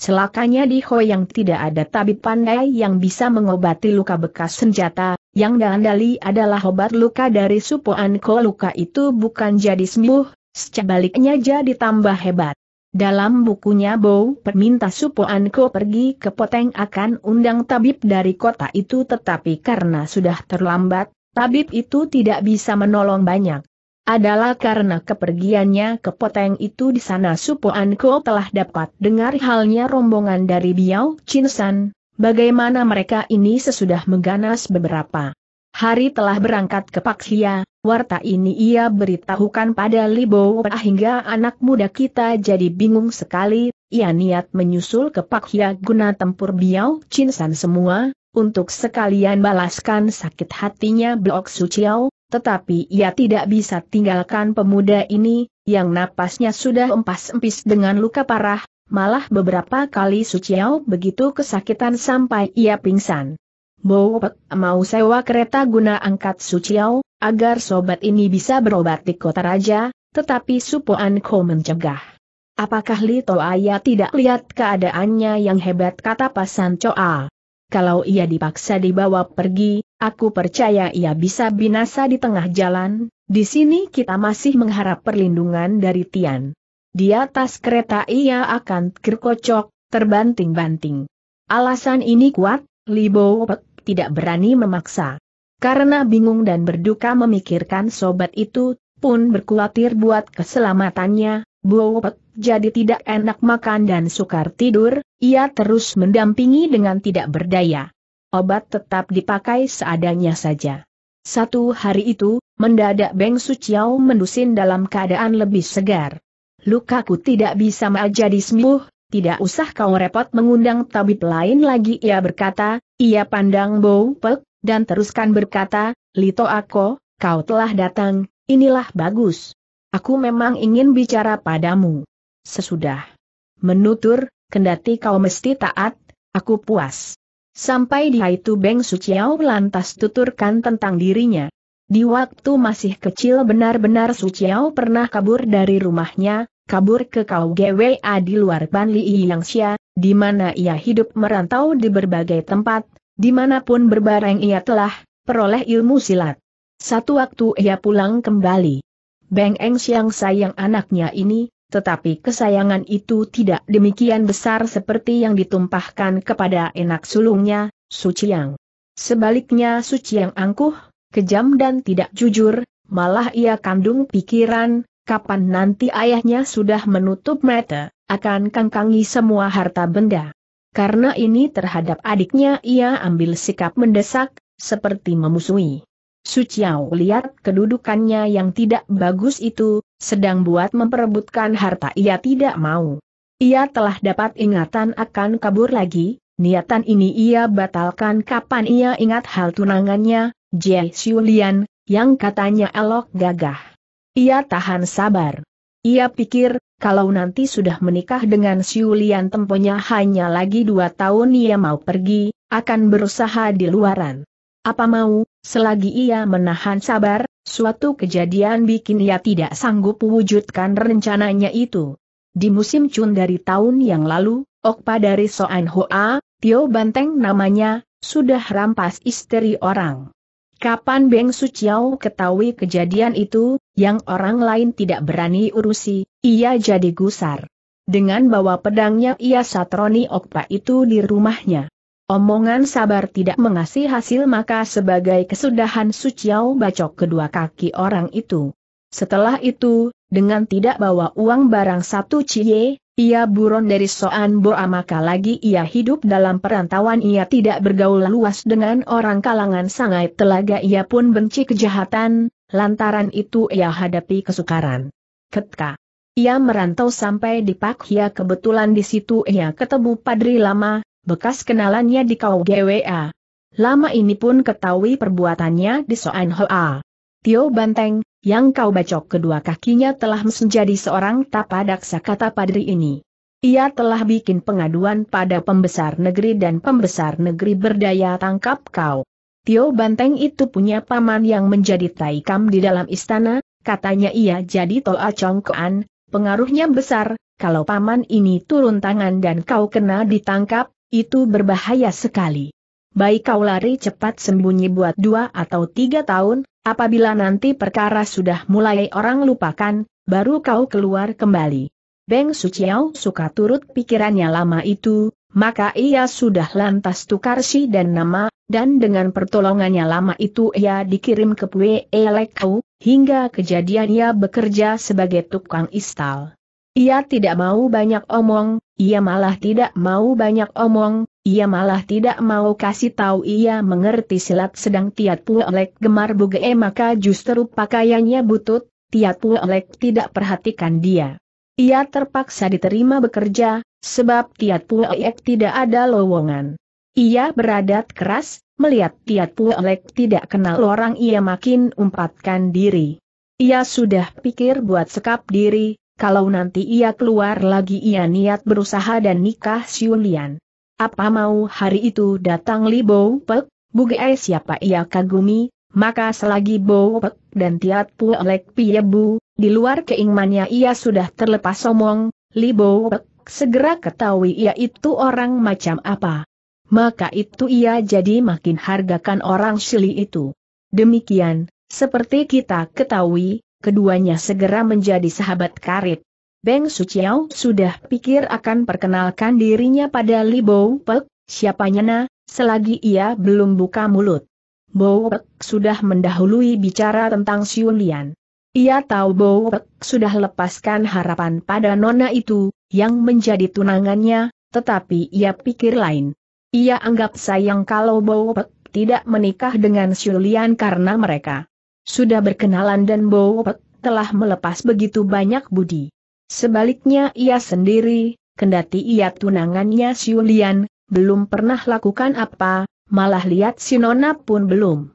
Celakanya di Hoyang tidak ada tabib pandai yang bisa mengobati luka bekas senjata, yang diandali adalah obat luka dari supoan ko luka itu bukan jadi sembuh, sebaliknya jadi tambah hebat. Dalam bukunya Bow perminta supoan ko pergi ke Poteng akan undang tabib dari kota itu tetapi karena sudah terlambat, tabib itu tidak bisa menolong banyak. Adalah karena kepergiannya ke Poteng itu di sana Supo Anko telah dapat dengar halnya rombongan dari Biao Chinsan, bagaimana mereka ini sesudah mengganas beberapa hari telah berangkat ke Paksia, warta ini ia beritahukan pada Libo hingga anak muda kita jadi bingung sekali, ia niat menyusul ke Paksia guna tempur Biao Chinsan semua, untuk sekalian balaskan sakit hatinya Blok Suciau, tetapi ia tidak bisa tinggalkan pemuda ini, yang napasnya sudah empas-empis dengan luka parah, malah beberapa kali Suciau begitu kesakitan sampai ia pingsan. Bowpek mau sewa kereta guna angkat Suciau, agar sobat ini bisa berobat di kota raja, tetapi Supoan Ko mencegah. Apakah Lito ayah tidak lihat keadaannya yang hebat kata Pasan Coa? kalau ia dipaksa dibawa pergi, aku percaya ia bisa binasa di tengah jalan, di sini kita masih mengharap perlindungan dari Tian. Di atas kereta ia akan terkocok, terbanting-banting. Alasan ini kuat, Libo Pek tidak berani memaksa. Karena bingung dan berduka memikirkan sobat itu, pun berkhawatir buat keselamatannya, Buopet, jadi tidak enak makan dan sukar tidur, ia terus mendampingi dengan tidak berdaya. Obat tetap dipakai seadanya saja. Satu hari itu, mendadak Beng Suciao mendusin dalam keadaan lebih segar. Lukaku tidak bisa jadi sembuh, tidak usah kau repot mengundang tabib lain lagi ia berkata, ia pandang Buopet, dan teruskan berkata, Lito Ako, kau telah datang, inilah bagus. Aku memang ingin bicara padamu. Sesudah. Menutur, kendati kau mesti taat, aku puas. Sampai dia itu Beng Suciao lantas tuturkan tentang dirinya. Di waktu masih kecil benar-benar Suciao pernah kabur dari rumahnya, kabur ke Kau GWA di luar Ban Li Yangxia, di mana ia hidup merantau di berbagai tempat, dimanapun berbareng ia telah, peroleh ilmu silat. Satu waktu ia pulang kembali. Beng Eng Siang sayang anaknya ini, tetapi kesayangan itu tidak demikian besar seperti yang ditumpahkan kepada enak sulungnya, Suciang. Sebaliknya Suciang angkuh, kejam dan tidak jujur, malah ia kandung pikiran, kapan nanti ayahnya sudah menutup mata, akan kangkangi semua harta benda. Karena ini terhadap adiknya ia ambil sikap mendesak, seperti memusuhi. Su Chiao lihat kedudukannya yang tidak bagus itu, sedang buat memperebutkan harta ia tidak mau. Ia telah dapat ingatan akan kabur lagi, niatan ini ia batalkan kapan ia ingat hal tunangannya, Jie Xiulian, yang katanya elok gagah. Ia tahan sabar. Ia pikir, kalau nanti sudah menikah dengan Xiulian temponya hanya lagi dua tahun ia mau pergi, akan berusaha di luaran. Apa mau, Selagi ia menahan sabar, suatu kejadian bikin ia tidak sanggup mewujudkan rencananya itu. Di musim Chun dari tahun yang lalu, Okpa dari Soan Hoa, Tio Banteng namanya, sudah rampas istri orang. Kapan Beng Suciao ketahui kejadian itu, yang orang lain tidak berani urusi, ia jadi gusar. Dengan bawa pedangnya ia satroni Okpa itu di rumahnya. Omongan sabar tidak mengasih hasil maka sebagai kesudahan suciau bacok kedua kaki orang itu. Setelah itu, dengan tidak bawa uang barang satu cie, ia buron dari Soan Boa maka lagi ia hidup dalam perantauan ia tidak bergaul luas dengan orang kalangan sangai telaga ia pun benci kejahatan, lantaran itu ia hadapi kesukaran. Ketka. Ia merantau sampai di Pakhia kebetulan di situ ia ketemu Padri Lama, bekas kenalannya di Kau GWA. Lama ini pun ketahui perbuatannya di Soan Hoa. Tio Banteng, yang kau bacok kedua kakinya telah menjadi seorang tapadaksa kata padri ini. Ia telah bikin pengaduan pada pembesar negeri dan pembesar negeri berdaya tangkap kau. Tio Banteng itu punya paman yang menjadi taikam di dalam istana, katanya ia jadi toa congkoan, pengaruhnya besar, kalau paman ini turun tangan dan kau kena ditangkap, itu berbahaya sekali. Baik kau lari cepat sembunyi buat dua atau tiga tahun, apabila nanti perkara sudah mulai orang lupakan, baru kau keluar kembali. Beng Suciao suka turut pikirannya lama itu, maka ia sudah lantas tukar si dan nama, dan dengan pertolongannya lama itu ia dikirim ke Pue Elekau, hingga kejadian ia bekerja sebagai tukang istal. Ia tidak mau banyak omong, ia malah tidak mau banyak omong, ia malah tidak mau kasih tahu ia mengerti silat sedang Tiat Puolek gemar buge maka justru pakaiannya butut, Tiat Puolek tidak perhatikan dia. Ia terpaksa diterima bekerja, sebab Tiat Puolek tidak ada lowongan. Ia beradat keras, melihat Tiat Puolek tidak kenal orang ia makin umpatkan diri. Ia sudah pikir buat sekap diri, kalau nanti ia keluar lagi ia niat berusaha dan nikah Siulian. Apa mau hari itu datang Li Bo Pek, Bugai siapa ia kagumi, maka selagi Bo Pek dan Tiat Pu Elek bu, di luar keinginannya ia sudah terlepas omong, Li Bo Pek segera ketahui ia itu orang macam apa. Maka itu ia jadi makin hargakan orang Sili itu. Demikian, seperti kita ketahui, keduanya segera menjadi sahabat karib. Beng Suciao sudah pikir akan perkenalkan dirinya pada Li Bou Pek, siapa nyana, selagi ia belum buka mulut. Bou Pek sudah mendahului bicara tentang Siulian. Ia tahu Bou Pek sudah lepaskan harapan pada nona itu, yang menjadi tunangannya, tetapi ia pikir lain. Ia anggap sayang kalau Bou Pek tidak menikah dengan Siulian karena mereka sudah berkenalan dan Bowot telah melepas begitu banyak budi. Sebaliknya ia sendiri, kendati ia tunangannya Siulian, belum pernah lakukan apa, malah lihat si nona pun belum.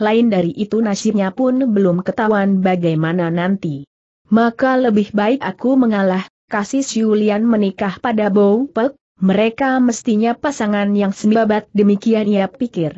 Lain dari itu nasibnya pun belum ketahuan bagaimana nanti. Maka lebih baik aku mengalah, kasih Siulian menikah pada Bowpek, mereka mestinya pasangan yang sembabat demikian ia pikir.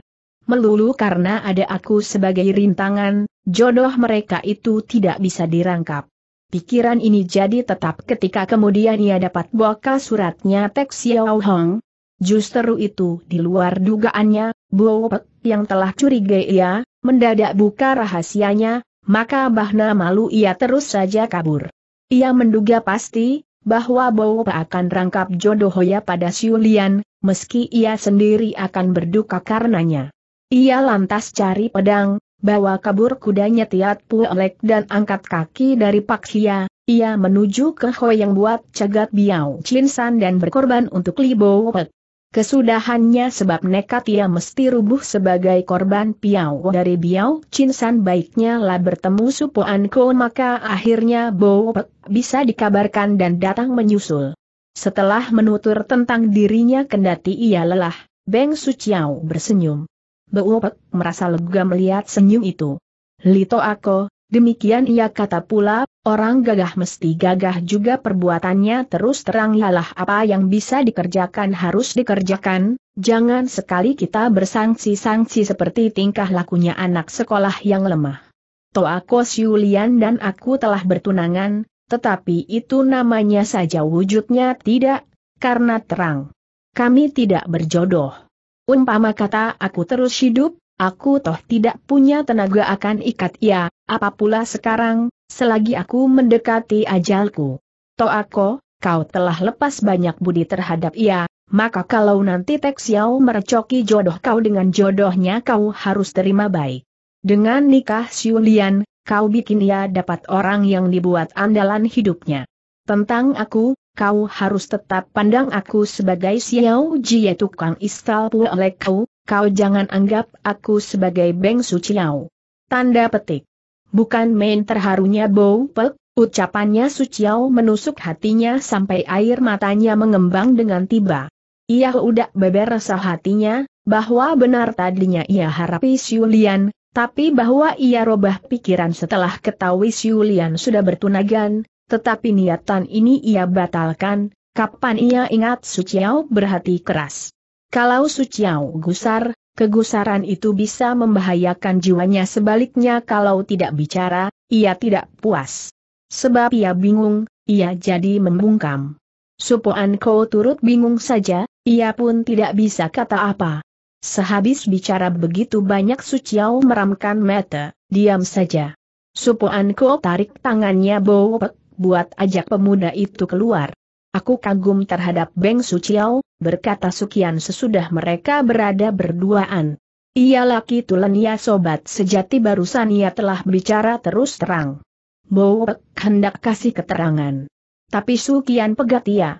Melulu karena ada aku sebagai rintangan, jodoh mereka itu tidak bisa dirangkap. Pikiran ini jadi tetap ketika kemudian ia dapat buka suratnya Tek Xiao Hong. Justru itu di luar dugaannya, Bo Pek yang telah curiga ia, mendadak buka rahasianya, maka bahna malu ia terus saja kabur. Ia menduga pasti, bahwa Bo Pek akan rangkap jodoh Hoya pada Siulian, meski ia sendiri akan berduka karenanya. Ia lantas cari pedang, bawa kabur kudanya Tiat Puelek dan angkat kaki dari Paksia, ia menuju ke ho yang buat cegat Biao Chinsan dan berkorban untuk Li Pek. Kesudahannya sebab nekat ia mesti rubuh sebagai korban Piao dari Biao Chinsan baiknya lah bertemu Supuan Ko maka akhirnya Bo bisa dikabarkan dan datang menyusul. Setelah menutur tentang dirinya kendati ia lelah, Beng Suciao bersenyum. Beupet merasa lega melihat senyum itu. Lito aku, demikian ia kata pula, orang gagah mesti gagah juga perbuatannya terus terang lalah apa yang bisa dikerjakan harus dikerjakan, jangan sekali kita bersangsi-sangsi seperti tingkah lakunya anak sekolah yang lemah. Toako Siulian dan aku telah bertunangan, tetapi itu namanya saja wujudnya tidak, karena terang. Kami tidak berjodoh. Umpama kata aku terus hidup, aku toh tidak punya tenaga akan ikat ia, ya, apa pula sekarang, selagi aku mendekati ajalku. Toh aku, kau telah lepas banyak budi terhadap ia, maka kalau nanti Texiao merecoki jodoh kau dengan jodohnya kau harus terima baik. Dengan nikah Siulian, kau bikin ia dapat orang yang dibuat andalan hidupnya. Tentang aku, kau harus tetap pandang aku sebagai Xiao Jie tukang istal oleh kau, kau jangan anggap aku sebagai Beng Su Chiao. Tanda petik. Bukan main terharunya Bo Pek, ucapannya Su Chiao menusuk hatinya sampai air matanya mengembang dengan tiba. Ia udah beber rasa hatinya, bahwa benar tadinya ia harapi Siulian, tapi bahwa ia robah pikiran setelah ketahui Siulian sudah bertunagan, tetapi niatan ini ia batalkan, kapan ia ingat Suciao berhati keras. Kalau Suciao gusar, kegusaran itu bisa membahayakan jiwanya sebaliknya kalau tidak bicara, ia tidak puas. Sebab ia bingung, ia jadi membungkam. Supoan Ko turut bingung saja, ia pun tidak bisa kata apa. Sehabis bicara begitu banyak Suciao meramkan mata, diam saja. Supoan Ko tarik tangannya Bowek, buat ajak pemuda itu keluar. Aku kagum terhadap Beng Suciao, berkata Sukian sesudah mereka berada berduaan. Ia laki tulen ya sobat sejati barusan ia telah bicara terus terang. Bowek hendak kasih keterangan. Tapi Sukian pegat ia.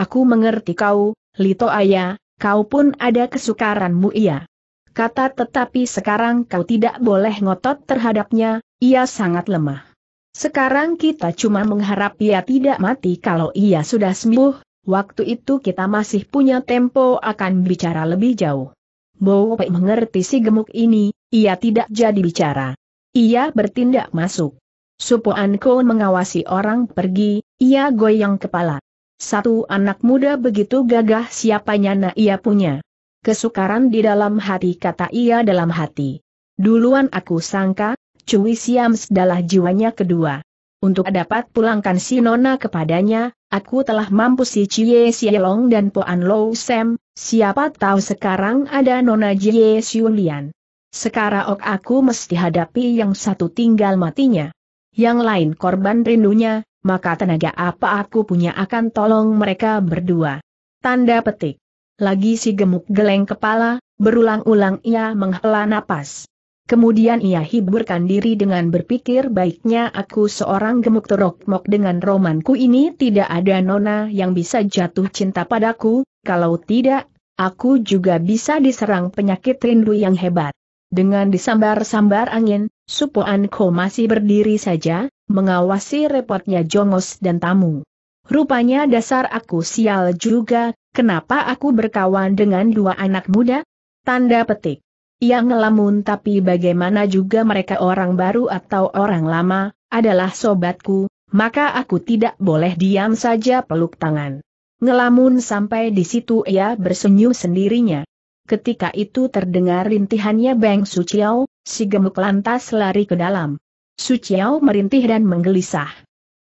Aku mengerti kau, Lito Ayah, kau pun ada kesukaranmu ia. Kata tetapi sekarang kau tidak boleh ngotot terhadapnya, ia sangat lemah. Sekarang kita cuma mengharap ia tidak mati kalau ia sudah sembuh, waktu itu kita masih punya tempo akan bicara lebih jauh. Bowe mengerti si gemuk ini, ia tidak jadi bicara. Ia bertindak masuk. Supoan Koon mengawasi orang pergi, ia goyang kepala. Satu anak muda begitu gagah siapa nyana ia punya. Kesukaran di dalam hati kata ia dalam hati. Duluan aku sangka, Cui Siam sedalah jiwanya kedua. Untuk dapat pulangkan si Nona kepadanya, aku telah mampu si Cie Sielong dan Poan Lou Sam, siapa tahu sekarang ada Nona Jie Siulian. Sekarang ok aku mesti hadapi yang satu tinggal matinya. Yang lain korban rindunya, maka tenaga apa aku punya akan tolong mereka berdua. Tanda petik. Lagi si gemuk geleng kepala, berulang-ulang ia menghela napas. Kemudian ia hiburkan diri dengan berpikir baiknya aku seorang gemuk terokmok dengan romanku ini tidak ada nona yang bisa jatuh cinta padaku, kalau tidak, aku juga bisa diserang penyakit rindu yang hebat. Dengan disambar-sambar angin, Supo Anko masih berdiri saja, mengawasi repotnya jongos dan tamu. Rupanya dasar aku sial juga, kenapa aku berkawan dengan dua anak muda? Tanda petik. Ia ngelamun tapi bagaimana juga mereka orang baru atau orang lama, adalah sobatku, maka aku tidak boleh diam saja peluk tangan. Ngelamun sampai di situ ia bersenyum sendirinya. Ketika itu terdengar rintihannya Beng Suciao, si gemuk lantas lari ke dalam. Suciao merintih dan menggelisah.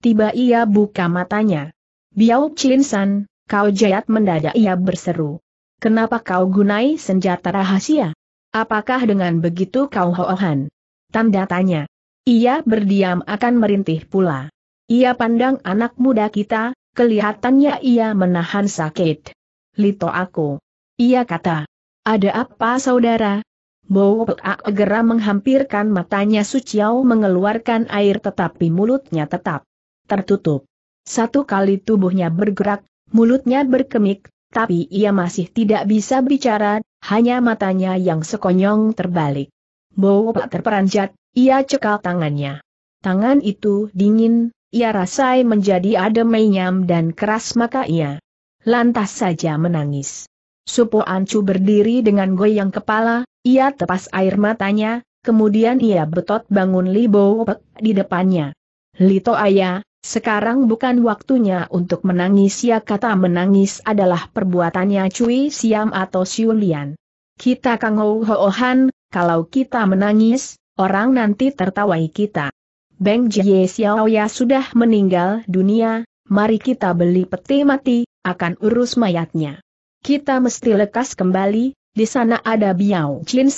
Tiba ia buka matanya. Biao Chinsan, kau jayat mendadak ia berseru. Kenapa kau gunai senjata rahasia? Apakah dengan begitu kau hoohan? Tanda tanya. Ia berdiam akan merintih pula. Ia pandang anak muda kita, kelihatannya ia menahan sakit. Lito aku. Ia kata. Ada apa saudara? Bowo Peak segera menghampirkan matanya Suciau mengeluarkan air tetapi mulutnya tetap tertutup. Satu kali tubuhnya bergerak, mulutnya berkemik, tapi ia masih tidak bisa bicara, hanya matanya yang sekonyong terbalik. Bopak terperanjat, ia cekal tangannya. Tangan itu dingin, ia rasai menjadi adem menyam dan keras maka ia lantas saja menangis. Supo Ancu berdiri dengan goyang kepala, ia tepas air matanya, kemudian ia betot bangun Li Bopak di depannya. Lito Ayah, sekarang bukan waktunya untuk menangis ya kata menangis adalah perbuatannya Cui Siam atau Siulian. Kita kangou hoohan, kalau kita menangis, orang nanti tertawai kita. Beng Jie Xiao ya sudah meninggal dunia, mari kita beli peti mati, akan urus mayatnya. Kita mesti lekas kembali, di sana ada Biao Chin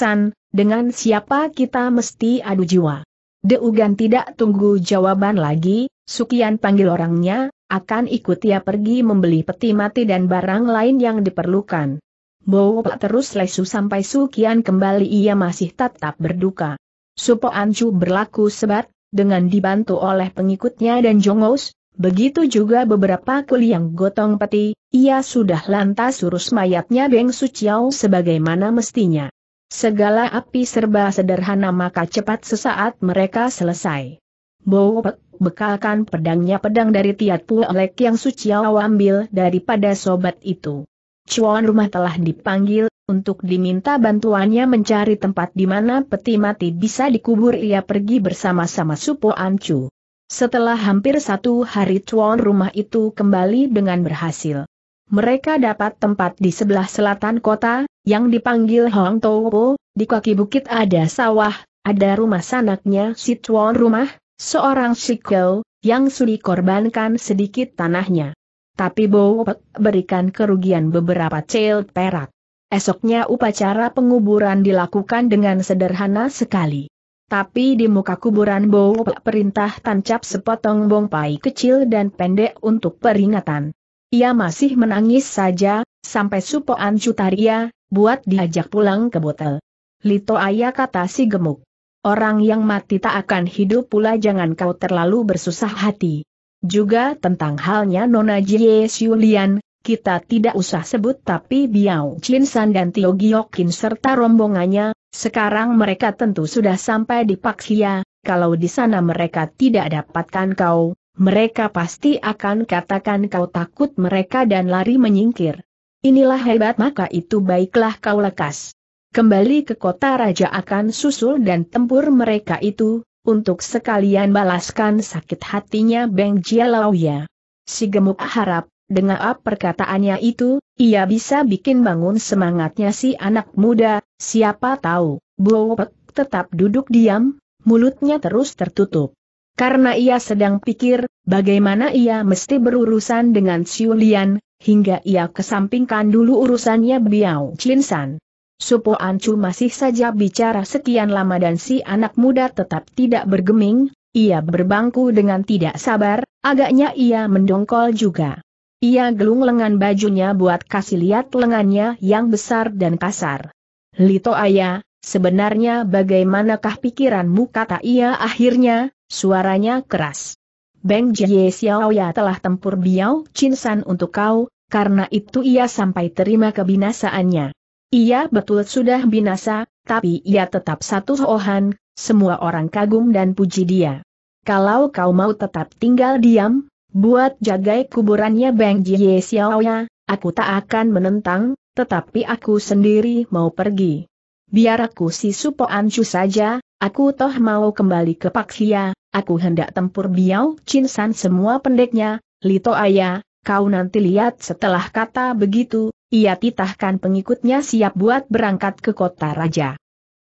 dengan siapa kita mesti adu jiwa. Deugan tidak tunggu jawaban lagi, Sukian panggil orangnya, akan ikut ia pergi membeli peti mati dan barang lain yang diperlukan. Bowo terus lesu sampai Sukian kembali ia masih tetap berduka. Supo Anju berlaku sebat, dengan dibantu oleh pengikutnya dan Jongos, Begitu juga beberapa kuli yang gotong peti, ia sudah lantas urus mayatnya Beng Suciao sebagaimana mestinya. Segala api serba sederhana maka cepat sesaat mereka selesai. Bowopek bekalkan pedangnya pedang dari Tiat Puelek yang Suciao ambil daripada sobat itu. Cuan rumah telah dipanggil, untuk diminta bantuannya mencari tempat di mana peti mati bisa dikubur ia pergi bersama-sama Supo Ancu. Setelah hampir satu hari cuan rumah itu kembali dengan berhasil. Mereka dapat tempat di sebelah selatan kota, yang dipanggil Hong Po, di kaki bukit ada sawah, ada rumah sanaknya si Cuan rumah, Seorang Shikau, yang sudi korbankan sedikit tanahnya. Tapi Bowopek berikan kerugian beberapa cel perak. Esoknya upacara penguburan dilakukan dengan sederhana sekali. Tapi di muka kuburan Bowopek perintah tancap sepotong bongpai kecil dan pendek untuk peringatan. Ia masih menangis saja, sampai Supoan Cutaria, buat diajak pulang ke botel. Lito ayah kata si gemuk. Orang yang mati tak akan hidup pula jangan kau terlalu bersusah hati. Juga tentang halnya Nona Jie Xiulian, kita tidak usah sebut tapi Biao San dan Tio Giokin serta rombongannya, sekarang mereka tentu sudah sampai di Paksia, kalau di sana mereka tidak dapatkan kau, mereka pasti akan katakan kau takut mereka dan lari menyingkir. Inilah hebat maka itu baiklah kau lekas kembali ke kota raja akan susul dan tempur mereka itu, untuk sekalian balaskan sakit hatinya Beng ya. Si gemuk harap, dengan perkataannya itu, ia bisa bikin bangun semangatnya si anak muda, siapa tahu, Buopek tetap duduk diam, mulutnya terus tertutup. Karena ia sedang pikir, bagaimana ia mesti berurusan dengan Siulian, hingga ia kesampingkan dulu urusannya Biao Chinsan. Supo Ancu masih saja bicara sekian lama dan si anak muda tetap tidak bergeming, ia berbangku dengan tidak sabar, agaknya ia mendongkol juga. Ia gelung lengan bajunya buat kasih lihat lengannya yang besar dan kasar. Lito ayah, sebenarnya bagaimanakah pikiranmu kata ia akhirnya, suaranya keras. Beng Jie Xiaoya telah tempur Biao Chinsan untuk kau, karena itu ia sampai terima kebinasaannya. Ia betul sudah binasa, tapi ia tetap satu sohan, semua orang kagum dan puji dia. Kalau kau mau tetap tinggal diam, buat jagai kuburannya Bang Jie Xiaoya, aku tak akan menentang, tetapi aku sendiri mau pergi. Biar aku si Supo Ancu saja, aku toh mau kembali ke Pak Paksia, aku hendak tempur Chin cinsan semua pendeknya, Lito Ayah, kau nanti lihat setelah kata begitu, ia titahkan pengikutnya siap buat berangkat ke kota raja.